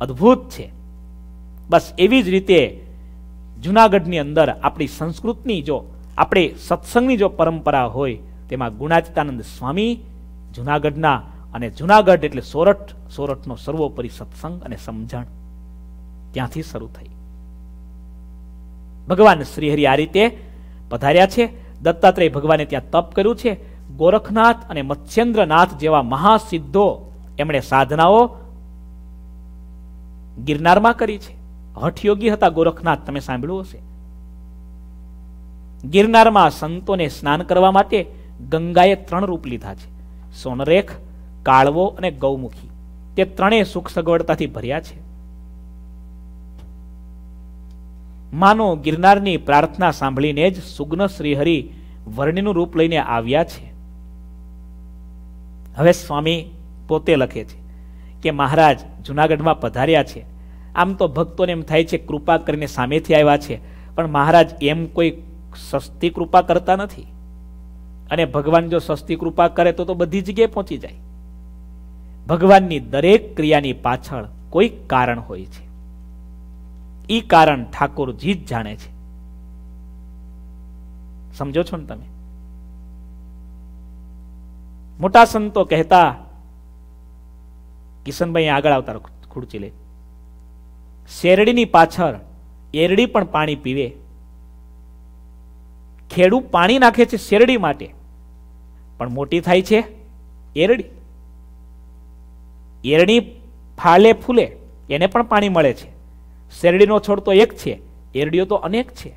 અદ્ભુત છે બસ એવી જ રીતે જુનાગઢની અંદર આપણી સંસ્કૃતની જો આપણે સત્સંગની જો પરંપરા હોય તેમાં ગુણાતીતાનંદ સ્વામી જુનાગઢના અને જુનાગઢ એટલે સોરઠ સોરઠનો સર્વોપરી સત્સંગ અને સમજણ ત્યાંથી શરૂ થઈ ભગવાન શ્રીહરિ આ રીતે પધાર્યા છે દત્તાત્રેય ભગવાને ત્યાં તપ કર્યું છે ગોરખનાથ અને મત્સ્યેન્દ્રનાથ જેવા મહાસિદ્ધો એમણે સાધનાઓ ગિરનારમાં કરી છે હઠયોગી હતા ગોરખનાથ તમે સાંભળ્યું હશે ગિરનારમાં સંતોને સ્નાન કરવા માટે ગંગાએ ત્રણ રૂપ લીધા છે સોનરેખ કાળવો અને ગૌમુખી તે ત્રણેય સુખ સગવડતાથી ભર્યા છે માનો ગિરનારની પ્રાર્થના સાંભળીને જ સુગ્ન શ્રીહરિ વર્ણિનું રૂપ લઈને આવ્યા છે હવે સ્વામી પોતે લખે છે કે મહારાજ જુનાગઢમાં પધાર્યા છે આમ તો ભક્તોને એમ થાય છે કૃપા કરીને સામેથી આવ્યા છે પણ મહારાજ એમ કોઈ સસ્તી કૃપા કરતા નથી અને ભગવાન જો સસ્તી કૃપા કરે તો તો બધી જગ્યાએ પહોંચી જાય ભગવાનની દરેક ક્રિયાની પાછળ કોઈ કારણ હોય છે એ કારણ ઠાકોર જીત જાણે છે સમજો છો ને તમે મોટા સંતો કહેતા કિશનભાઈ આગળ આવતા ખુડચી લે શેરડીની પાછળ એરડી પણ પાણી પીવે ખેડૂત પાણી નાખે છે શેરડી માટે પણ મોટી થાય છે એરડી એરડી ફાલે ફૂલે એને પણ પાણી મળે છે શેરડીનો છોડ તો એક છે એરડીઓ તો અનેક છે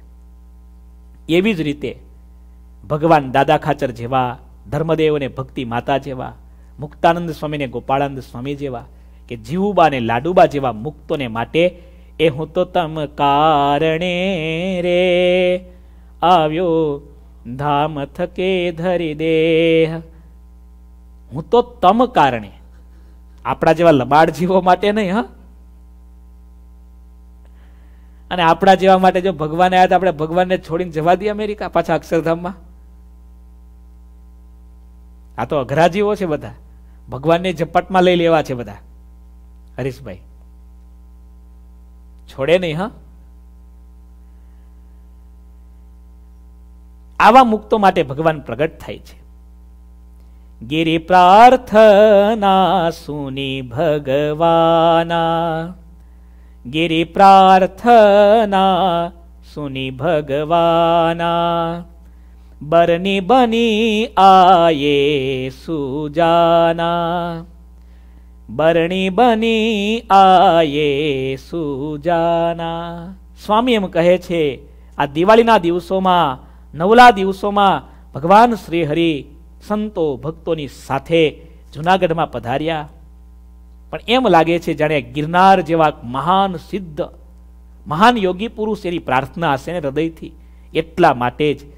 એવી જ રીતે ભગવાન દાદા ખાચર જેવા ધર્મદેવને ભક્તિ માતા જેવા મુક્તાનંદ સ્વામીને ગોપાળાનંદ સ્વામી જેવા કે જીવુબા ને લાડુબા જેવા મુક્તોને માટે એ હું તો તમ કારણે રે આવ્યો ધામ થકે ધરી દેહ હું તો તમ કારણે આપણા જેવા લબાડ જીવો માટે નહીં હ અને આપણા જેવા માટે જો ભગવાન આવ્યા તો આપણે ભગવાનને છોડીને જવા દઈએ અમેરિકા પાછા અક્ષરધામમાં આ તો અઘરા જેવો છે બધા ભગવાનને ઝપટમાં લઈ લેવા છે બધા હરીશભાઈ છોડે નહીં હા આવા મુક્તો માટે ભગવાન પ્રગટ થાય છે ગિરિ પ્રાર્થના સુની ભગવાના ગિરિ પ્રાર્થના સુની ભગવાના બરની બની આયે સુજાના બરણી બની આયે સુજાના સ્વામી એમ કહે છે આ દિવાળીના દિવસોમાં નવલા દિવસોમાં ભગવાન શ્રી હરિ સંતો ભક્તોની સાથે જુનાગઢમાં પધાર્યા પણ એમ લાગે છે જાણે ગિરનાર જેવા મહાન સિદ્ધ મહાન યોગી પુરુષ એની પ્રાર્થના હશે ને હૃદયથી એટલા માટે જ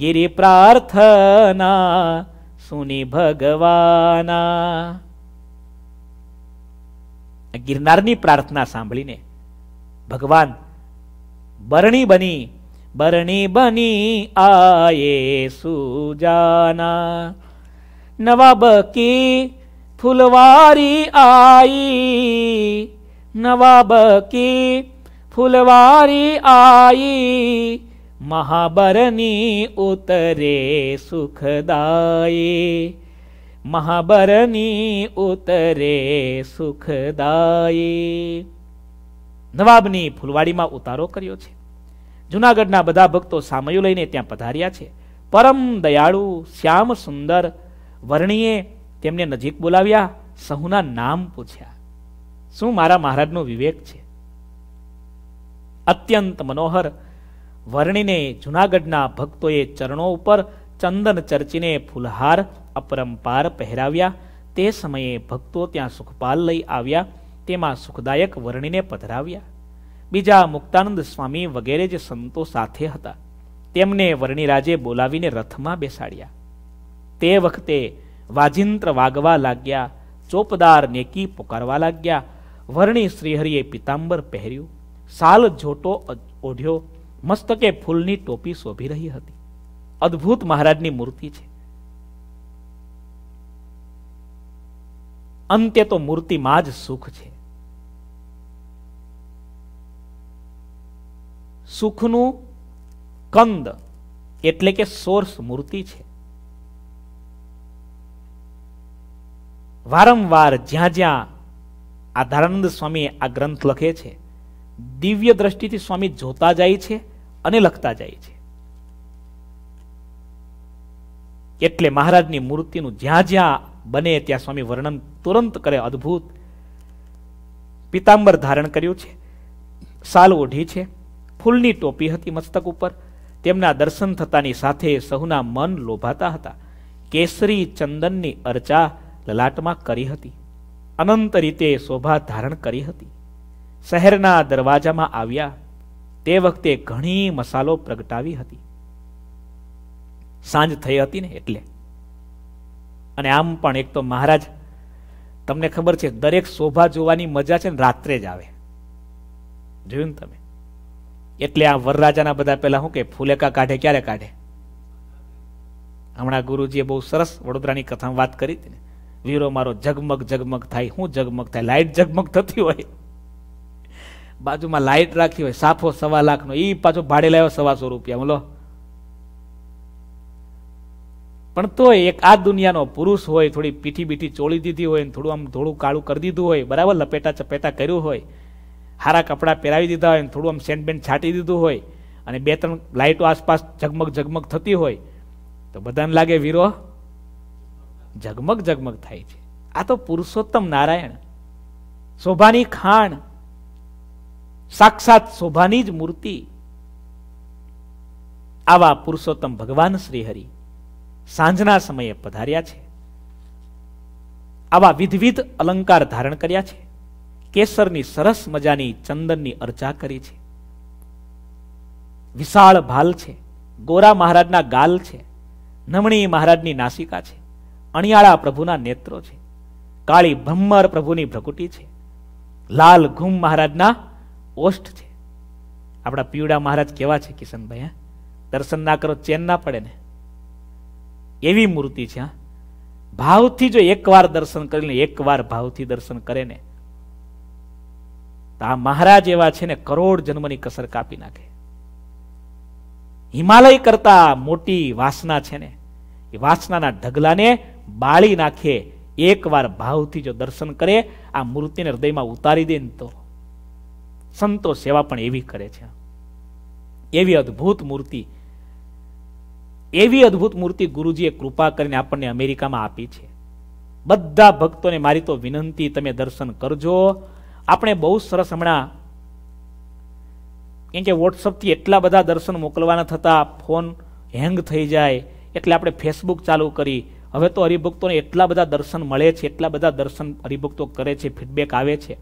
ગિરિ પ્રાર્થના સુની ભગવાના ગિરનારની પ્રાર્થના સાંભળીને ભગવાન બરણી બની બરણી બની આયે સુજાના નવા બકી ફૂલવારી આઈ નવા બકી ફૂલવારી આઈ મહાબરની ઉતરે સુખદાયે મહાબરની ઉતરે સુખદાયે નવાબની ફૂલવાડીમાં ઉતારો કર્યો છે જુનાગઢના બધા ભક્તો સામયું લઈને ત્યાં પધાર્યા છે પરમ દયાળુ શ્યામ સુંદર વર્ણીએ તેમને નજીક બોલાવ્યા સહુના નામ પૂછ્યા શું મારા મહારાજનો વિવેક છે અત્યંત મનોહર વર્ણિને જૂનાગઢના ભક્તોએ ચરણો ઉપર ચંદન ચર્ચીને ફૂલહાર અપરંપાર પહેરાવ્યા તે સમયે ભક્તો ત્યાં સુખપાલ લઈ આવ્યા તેમાં સુખદાયક વર્ણિને પધરાવ્યા બીજા મુક્તાનંદ સ્વામી વગેરે જે સંતો સાથે હતા તેમને વર્ણિરાજે બોલાવીને રથમાં બેસાડ્યા તે વખતે વાજિંત્ર વાગવા લાગ્યા ચોપદાર નેકી પોકારવા લાગ્યા વર્ણિ શ્રીહરિએ પિતાંબર પહેર્યું સાલ જોટો ઓઢ્યો મસ્તકે ફૂલની ટોપી શોભી રહી હતી અદભુત મહારાજની મૂર્તિ છે અંતે તો મૂર્તિમાં જ સુખ છે સુખનું કંદ એટલે કે સોર્સ મૂર્તિ છે વારંવાર જ્યાં જ્યાં આધારાનંદ સ્વામી આ ગ્રંથ લખે છે દિવ્ય દ્રષ્ટિથી સ્વામી જોતા જાય છે અને લખતા જાય છે એટલે મહારાજની મૂર્તિનું જ્યાં જ્યાં બને ત્યાં સ્વામી વર્ણન તુરંત કરે અદ્ભુત પિતાંબર ધારણ કર્યું છે સાલ ઓઢી છે ફૂલની ટોપી હતી મસ્તક ઉપર તેમના દર્શન થતાની સાથે સહુના મન લોભાતા હતા કેસરી ચંદનની અર્ચા લલાટમાં કરી હતી અનંત રીતે શોભા ધારણ કરી હતી શહેરના દરવાજામાં આવ્યા તે વખતે ઘણી મસાલો પ્રગટાવી હતી સાંજ થઈ હતી ને એટલે અને આમ પણ એક તો મહારાજ તમને ખબર છે દરેક શોભા જોવાની મજા છે ને રાત્રે જ આવે જોયું ને તમે એટલે આ વરરાજાના બધા પેલા શું કે ફૂલેકા કાઢે ક્યારે કાઢે હમણાં ગુરુજીએ બહુ સરસ વડોદરાની કથામાં વાત કરી હતી ને વીરો મારો ઝગમગ જગમગ થાય હું જગમગ થાય લાઇટ જગમગ થતી હોય બાજુમાં લાઇટ રાખી હોય સાફો સવા લાખનો એ પાછો ભાડે લાવ્યો સવાસો રૂપિયા બોલો પણ તો એક આ દુનિયાનો પુરુષ હોય થોડી પીઠી બીઠી ચોળી દીધી હોય થોડું આમ થોડું કાળું કરી દીધું હોય બરાબર લપેટા ચપેટા કર્યું હોય હારા કપડાં પહેરાવી દીધા હોય થોડું આમ સેન્ટ બેન્ટ છાંટી દીધું હોય અને બે ત્રણ લાઇટો આસપાસ ઝગમગ ઝગમગ થતી હોય તો બધાને લાગે વીરો ઝગમગ ઝગમગ થાય છે આ તો પુરુષોત્તમ નારાયણ શોભાની ખાણ સાક્ષાત શોભાની જ મૂર્તિ આવા પુરુષોત્તમ ભગવાન શ્રી હરિ સાંજના સમયે પધાર્યા છે આવા વિધવિધ અલંકાર ધારણ કર્યા છે કેસરની સરસ મજાની ચંદનની અરજા કરી છે વિશાળ ભાલ છે ગોરા મહારાજના ગાલ છે નમણી મહારાજની નાસિકા છે અણિયાળા પ્રભુના નેત્રો છે કાળી બ્રહ્મર પ્રભુની ભ્રકુટી છે લાલ ઘુમ મહારાજના ઓષ્ટ છે આપણા પીવડા મહારાજ કેવા છે કિશનભાઈ હા દર્શન ના કરો ચેન ના પડે ને એવી મૂર્તિ છે હા ભાવથી જો એકવાર દર્શન કરીને એકવાર ભાવથી દર્શન કરે ને આ મહારાજ એવા છે ને કરોડ જન્મની કસર કાપી નાખે હિમાલય કરતા મોટી વાસના છે ને એ વાસનાના ઢગલાને બાળી નાખે એકવાર ભાવથી જો દર્શન કરે આ મૂર્તિને હૃદયમાં ઉતારી દે ને તો સંતો સેવા પણ એવી કરે છે એવી અદ્ભુત મૂર્તિ એવી અદ્ભુત મૂર્તિ ગુરુજીએ કૃપા કરીને આપણને અમેરિકામાં આપી છે બધા ભક્તોને મારી તો વિનંતી તમે દર્શન કરજો આપણે બહુ સરસ હમણાં કેમ કે વોટ્સઅપથી એટલા બધા દર્શન મોકલવાના થતાં ફોન હેંગ થઈ જાય એટલે આપણે ફેસબુક ચાલુ કરી હવે તો હરિભક્તોને એટલા બધા દર્શન મળે છે એટલા બધા દર્શન હરિભક્તો કરે છે ફીડબેક આવે છે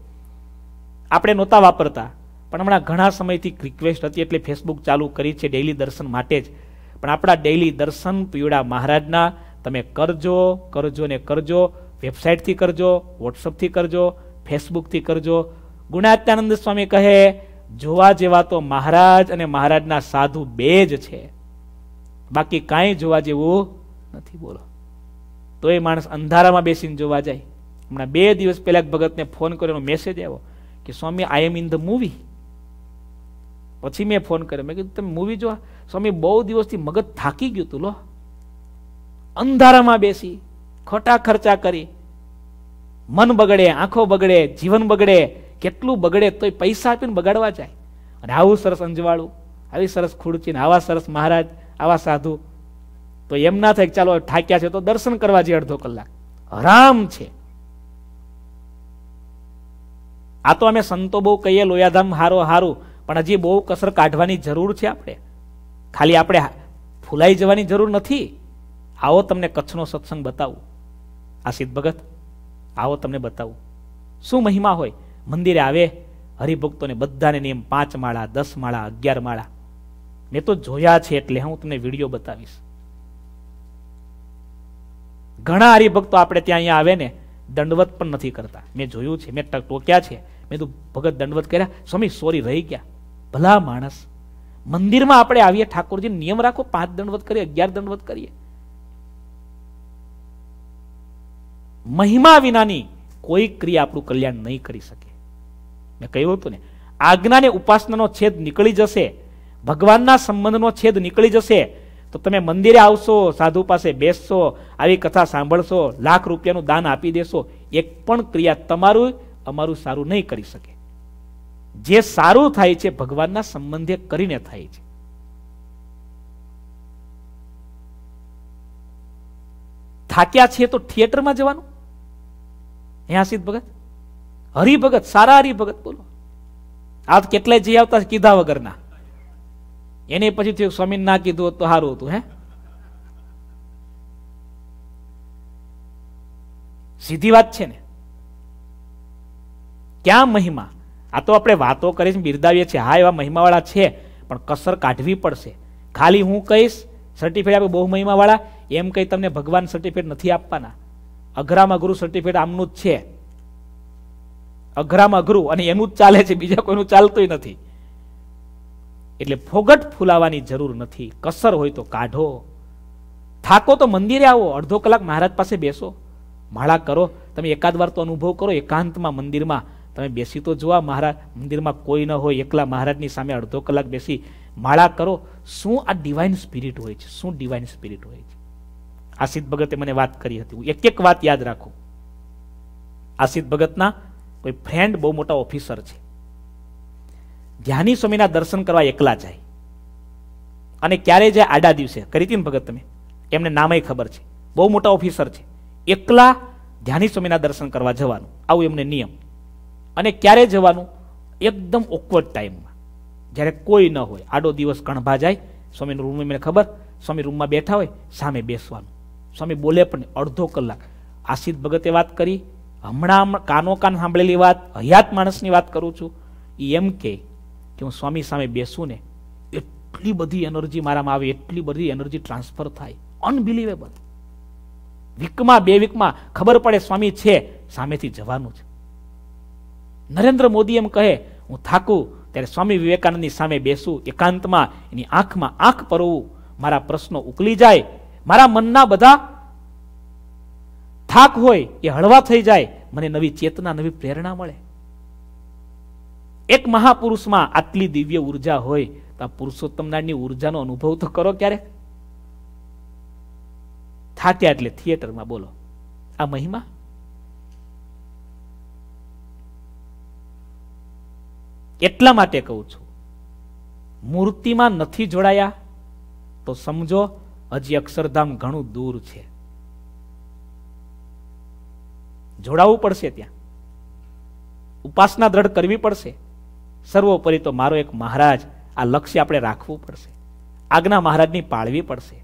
આપણે નહોતા વાપરતા પણ હમણાં ઘણા સમયથી રિક્વેસ્ટ હતી એટલે ફેસબુક ચાલુ કરી છે ડેઇલી દર્શન માટે જ પણ આપણા ડેઇલી દર્શન પીવડા મહારાજના તમે કરજો કરજો ને કરજો વેબસાઇટથી કરજો વોટ્સઅપથી કરજો ફેસબુકથી કરજો ગુણાત્યાનંદ સ્વામી કહે જોવા જેવા તો મહારાજ અને મહારાજના સાધુ બે જ છે બાકી કાંઈ જોવા જેવું નથી બોલો તો એ માણસ અંધારામાં બેસીને જોવા જાય હમણાં બે દિવસ પહેલા ભગતને ફોન કર્યો મેસેજ આવ્યો કે Swami I am in the movie પછી મેં ફોન કર્યો મેં કીધું તમે મૂવી જો સ્વામી બહુ દિવસથી મગજ થાકી ગયું તું લો અંધારામાં બેસી ખોટા ખર્ચા કરી મન બગડે આંખો બગડે જીવન બગડે કેટલું બગડે તોય પૈસા આપીને બગાડવા જાય અને આવું સરસ અંજવાળું આવી સરસ ખુડચીને આવા સરસ મહારાજ આવા સાધુ તો એમ ના થાય ચાલો થાક્યા છે તો દર્શન કરવા જે અડધો કલાક આરામ છે આ તો અમે સંતો બહુ કહીએ લોયાધામ હારો હારું પણ હજી બહુ કસર કાઢવાની જરૂર છે આપણે ખાલી આપણે ફૂલાઈ જવાની જરૂર નથી આવો તમને કચ્છનો સત્સંગ બતાવું આ સિદ્ધ ભગત આવો તમને બતાવું શું મહિમા હોય મંદિરે આવે હરિભક્તોને બધાને નિયમ પાંચ માળા દસ માળા અગિયાર માળા મેં તો જોયા છે એટલે હું તમને વિડીયો બતાવીશ ઘણા હરિભક્તો આપણે ત્યાં અહીંયા આવે ને દંડવત પણ નથી કરતા મેં જોયું છે મેં ટોક્યા છે મેં તો ભગત દંડવત કર્યા સ્વામી સોરી રહી ગયા ભલા માણસ મંદિરમાં આપણે આવીએ ઠાકોરજી નિયમ રાખો પાંચ દંડવત કરીએ અગિયાર દંડવત કરીએ મહિમા વિનાની કોઈ ક્રિયા આપણું કલ્યાણ નહીં કરી શકે મેં કહ્યું હતું ને આજ્ઞાને ઉપાસનાનો છેદ નીકળી જશે ભગવાનના સંબંધનો છેદ નીકળી જશે તો તમે મંદિરે આવશો સાધુ પાસે બેસશો આવી કથા સાંભળશો લાખ રૂપિયાનું દાન આપી દેશો એક પણ ક્રિયા તમારું અમારું સારું નહીં કરી શકે જે સારું થાય છે ભગવાનના સંબંધે કરીને થાય છે થાક્યા છીએ તો થિયેટરમાં જવાનું હ્યાસિત ભગત હરિભગત સારા હરિભગત બોલો આ તો કેટલાય જઈ આવતા કીધા વગરના એને પછી થયું સ્વામી ના કીધું તો સારું હતું હે સીધી વાત છે ને ક્યાં મહિમા આ તો આપણે વાતો કરીશ બિરદાવીએ છીએ હા એવા મહિમાવાળા છે પણ કસર કાઢવી પડશે ખાલી હું કહીશ સર્ટિફિકેટ આપે બહુ મહિમાવાળા એમ કહી તમને ભગવાન સર્ટિફિકેટ નથી આપવાના અઘરામાં અઘરું સર્ટિફિકેટ આમનું જ છે અઘરામાં અઘરું અને એનું જ ચાલે છે બીજા કોઈનું ચાલતું નથી એટલે ફોગટ ફૂલાવાની જરૂર નથી કસર હોય તો કાઢો થાકો તો મંદિરે આવો અડધો કલાક મહારાજ પાસે બેસો માળા કરો તમે એકાદ વાર તો અનુભવ કરો એકાંતમાં મંદિરમાં તમે બેસી તો જુઓ મહારાજ મંદિરમાં કોઈ ન હોય એકલા મહારાજની સામે અડધો કલાક બેસી માળા કરો શું આ ડિવાઇન સ્પિરિટ હોય છે શું ડિવાઇન સ્પિરિટ હોય છે આશિત ભગતે મને વાત કરી હતી હું એક એક વાત યાદ રાખું આશિત ભગતના કોઈ ફ્રેન્ડ બહુ મોટા ઓફિસર છે ધ્યાની સ્વામીના દર્શન કરવા એકલા જાય અને ક્યારે જાય આડા દિવસે કરી હતી ને ભગત તમે એમને નામે ખબર છે બહુ મોટા ઓફિસર છે એકલા ધ્યાની સ્વામીના દર્શન કરવા જવાનું આવું એમને નિયમ અને ક્યારે જવાનું એકદમ ઓકવર્ડ ટાઈમમાં જ્યારે કોઈ ન હોય આડો દિવસ કણભા જાય સ્વામીનું રૂમમાં મને ખબર સ્વામી રૂમમાં બેઠા હોય સામે બેસવાનું સ્વામી બોલે પણ અડધો કલાક આશિત ભગતે વાત કરી હમણાં કાનો કાન સાંભળેલી વાત હયાત માણસની વાત કરું છું એ એમ કે હું સ્વામી સામે બેસું ને એટલી બધી એનર્જી મારામાં આવે એટલી બધી એનર્જી ટ્રાન્સફર થાય અનબિલીવેબલ વીકમાં બે વીકમાં ખબર પડે સ્વામી છે સામેથી જવાનું છે નરેન્દ્ર મોદી એમ કહે હું થાકું ત્યારે સ્વામી વિવેકાનંદની સામે બેસું એકાંતમાં એની આંખમાં આંખ પરવું મારા પ્રશ્નો ઉકલી જાય મારા મનના બધા થાક હોય એ હળવા થઈ જાય મને નવી ચેતના નવી પ્રેરણા મળે એક મહાપુરુષમાં આટલી દિવ્ય ઉર્જા હોય તો આ પુરુષોત્તમ નારાયણની ઉર્જાનો અનુભવ તો કરો ક્યારેક થાક્યા એટલે થિયેટરમાં બોલો આ મહિમા એટલા માટે કહું છું મૂર્તિમાં નથી જોડાયા તો સમજો હજી અક્ષરધામ ઘણું દૂર છે જોડાવવું પડશે ત્યાં ઉપાસના દ્રઢ કરવી પડશે સર્વોપરી તો મારો એક મહારાજ આ લક્ષ્ય આપણે રાખવું પડશે આજ્ઞા મહારાજની પાળવી પડશે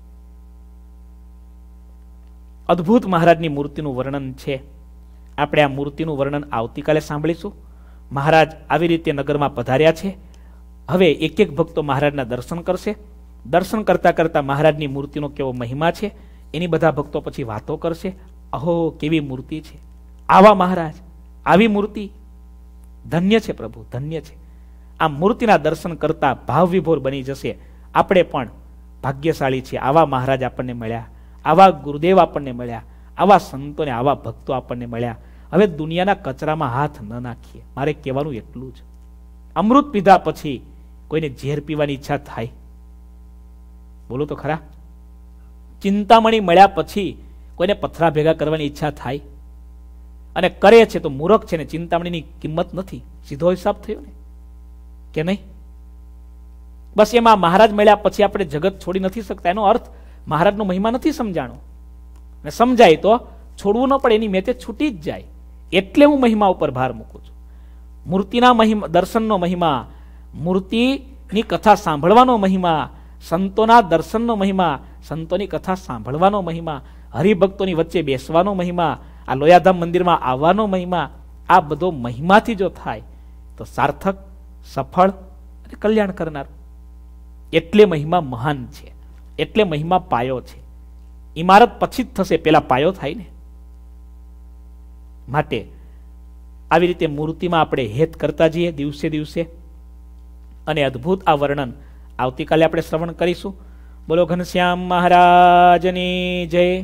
અદ્ભુત મહારાજની મૂર્તિનું વર્ણન છે આપણે આ મૂર્તિનું વર્ણન આવતીકાલે સાંભળીશું મહારાજ આવી રીતે નગરમાં પધાર્યા છે હવે એક એક ભક્તો મહારાજના દર્શન કરશે દર્શન કરતાં કરતાં મહારાજની મૂર્તિનો કેવો મહિમા છે એની બધા ભક્તો પછી વાતો કરશે અહો કેવી મૂર્તિ છે આવા મહારાજ આવી મૂર્તિ ધન્ય છે પ્રભુ ધન્ય છે આ મૂર્તિના દર્શન કરતા ભાવ વિભોર બની જશે આપણે પણ ભાગ્યશાળી છીએ આવા મહારાજ આપણને મળ્યા આવા ગુરુદેવ આપણને મળ્યા આવા સંતોને આવા ભક્તો આપણને મળ્યા હવે દુનિયાના કચરામાં હાથ ન નાખીએ મારે કહેવાનું એટલું જ અમૃત પીધા પછી કોઈને ઝેર પીવાની ઈચ્છા થાય બોલો તો ખરા ચિંતામણી મળ્યા પછી કોઈને પથરા ભેગા કરવાની ઈચ્છા થાય અને કરે છે તો મૂરખ છે ને ચિંતામણીની કિંમત નથી સીધો હિસાબ થયો ને કે નહીં બસ એમાં મહારાજ મળ્યા પછી આપણે જગત છોડી નથી શકતા એનો અર્થ મહારાજનો મહિમા નથી સમજાણો અને સમજાય તો છોડવું ન પડે એની મેં તે છૂટી જ જાય એટલે હું મહિમા ઉપર ભાર મૂકું છું મૂર્તિના મહિમા દર્શનનો મહિમા મૂર્તિની કથા સાંભળવાનો મહિમા સંતોના દર્શનનો મહિમા સંતોની કથા સાંભળવાનો મહિમા હરિભક્તોની વચ્ચે બેસવાનો મહિમા આ લોયાધામ મંદિરમાં આવવાનો મહિમા આ બધો મહિમાથી જો થાય તો સાર્થક સફળ અને કલ્યાણ કરનાર એટલે મહિમા મહાન છે એટલે મહિમા પાયો છે ઇમારત પછી જ થશે પહેલાં પાયો થાય ને માટે આવી રીતે મૂર્તિમાં આપણે હેત કરતા જઈએ દિવસે દિવસે અને અદ્ભુત આ વર્ણન આવતીકાલે આપણે શ્રવણ કરીશું બોલો ઘનશ્યામ મહારાજની જય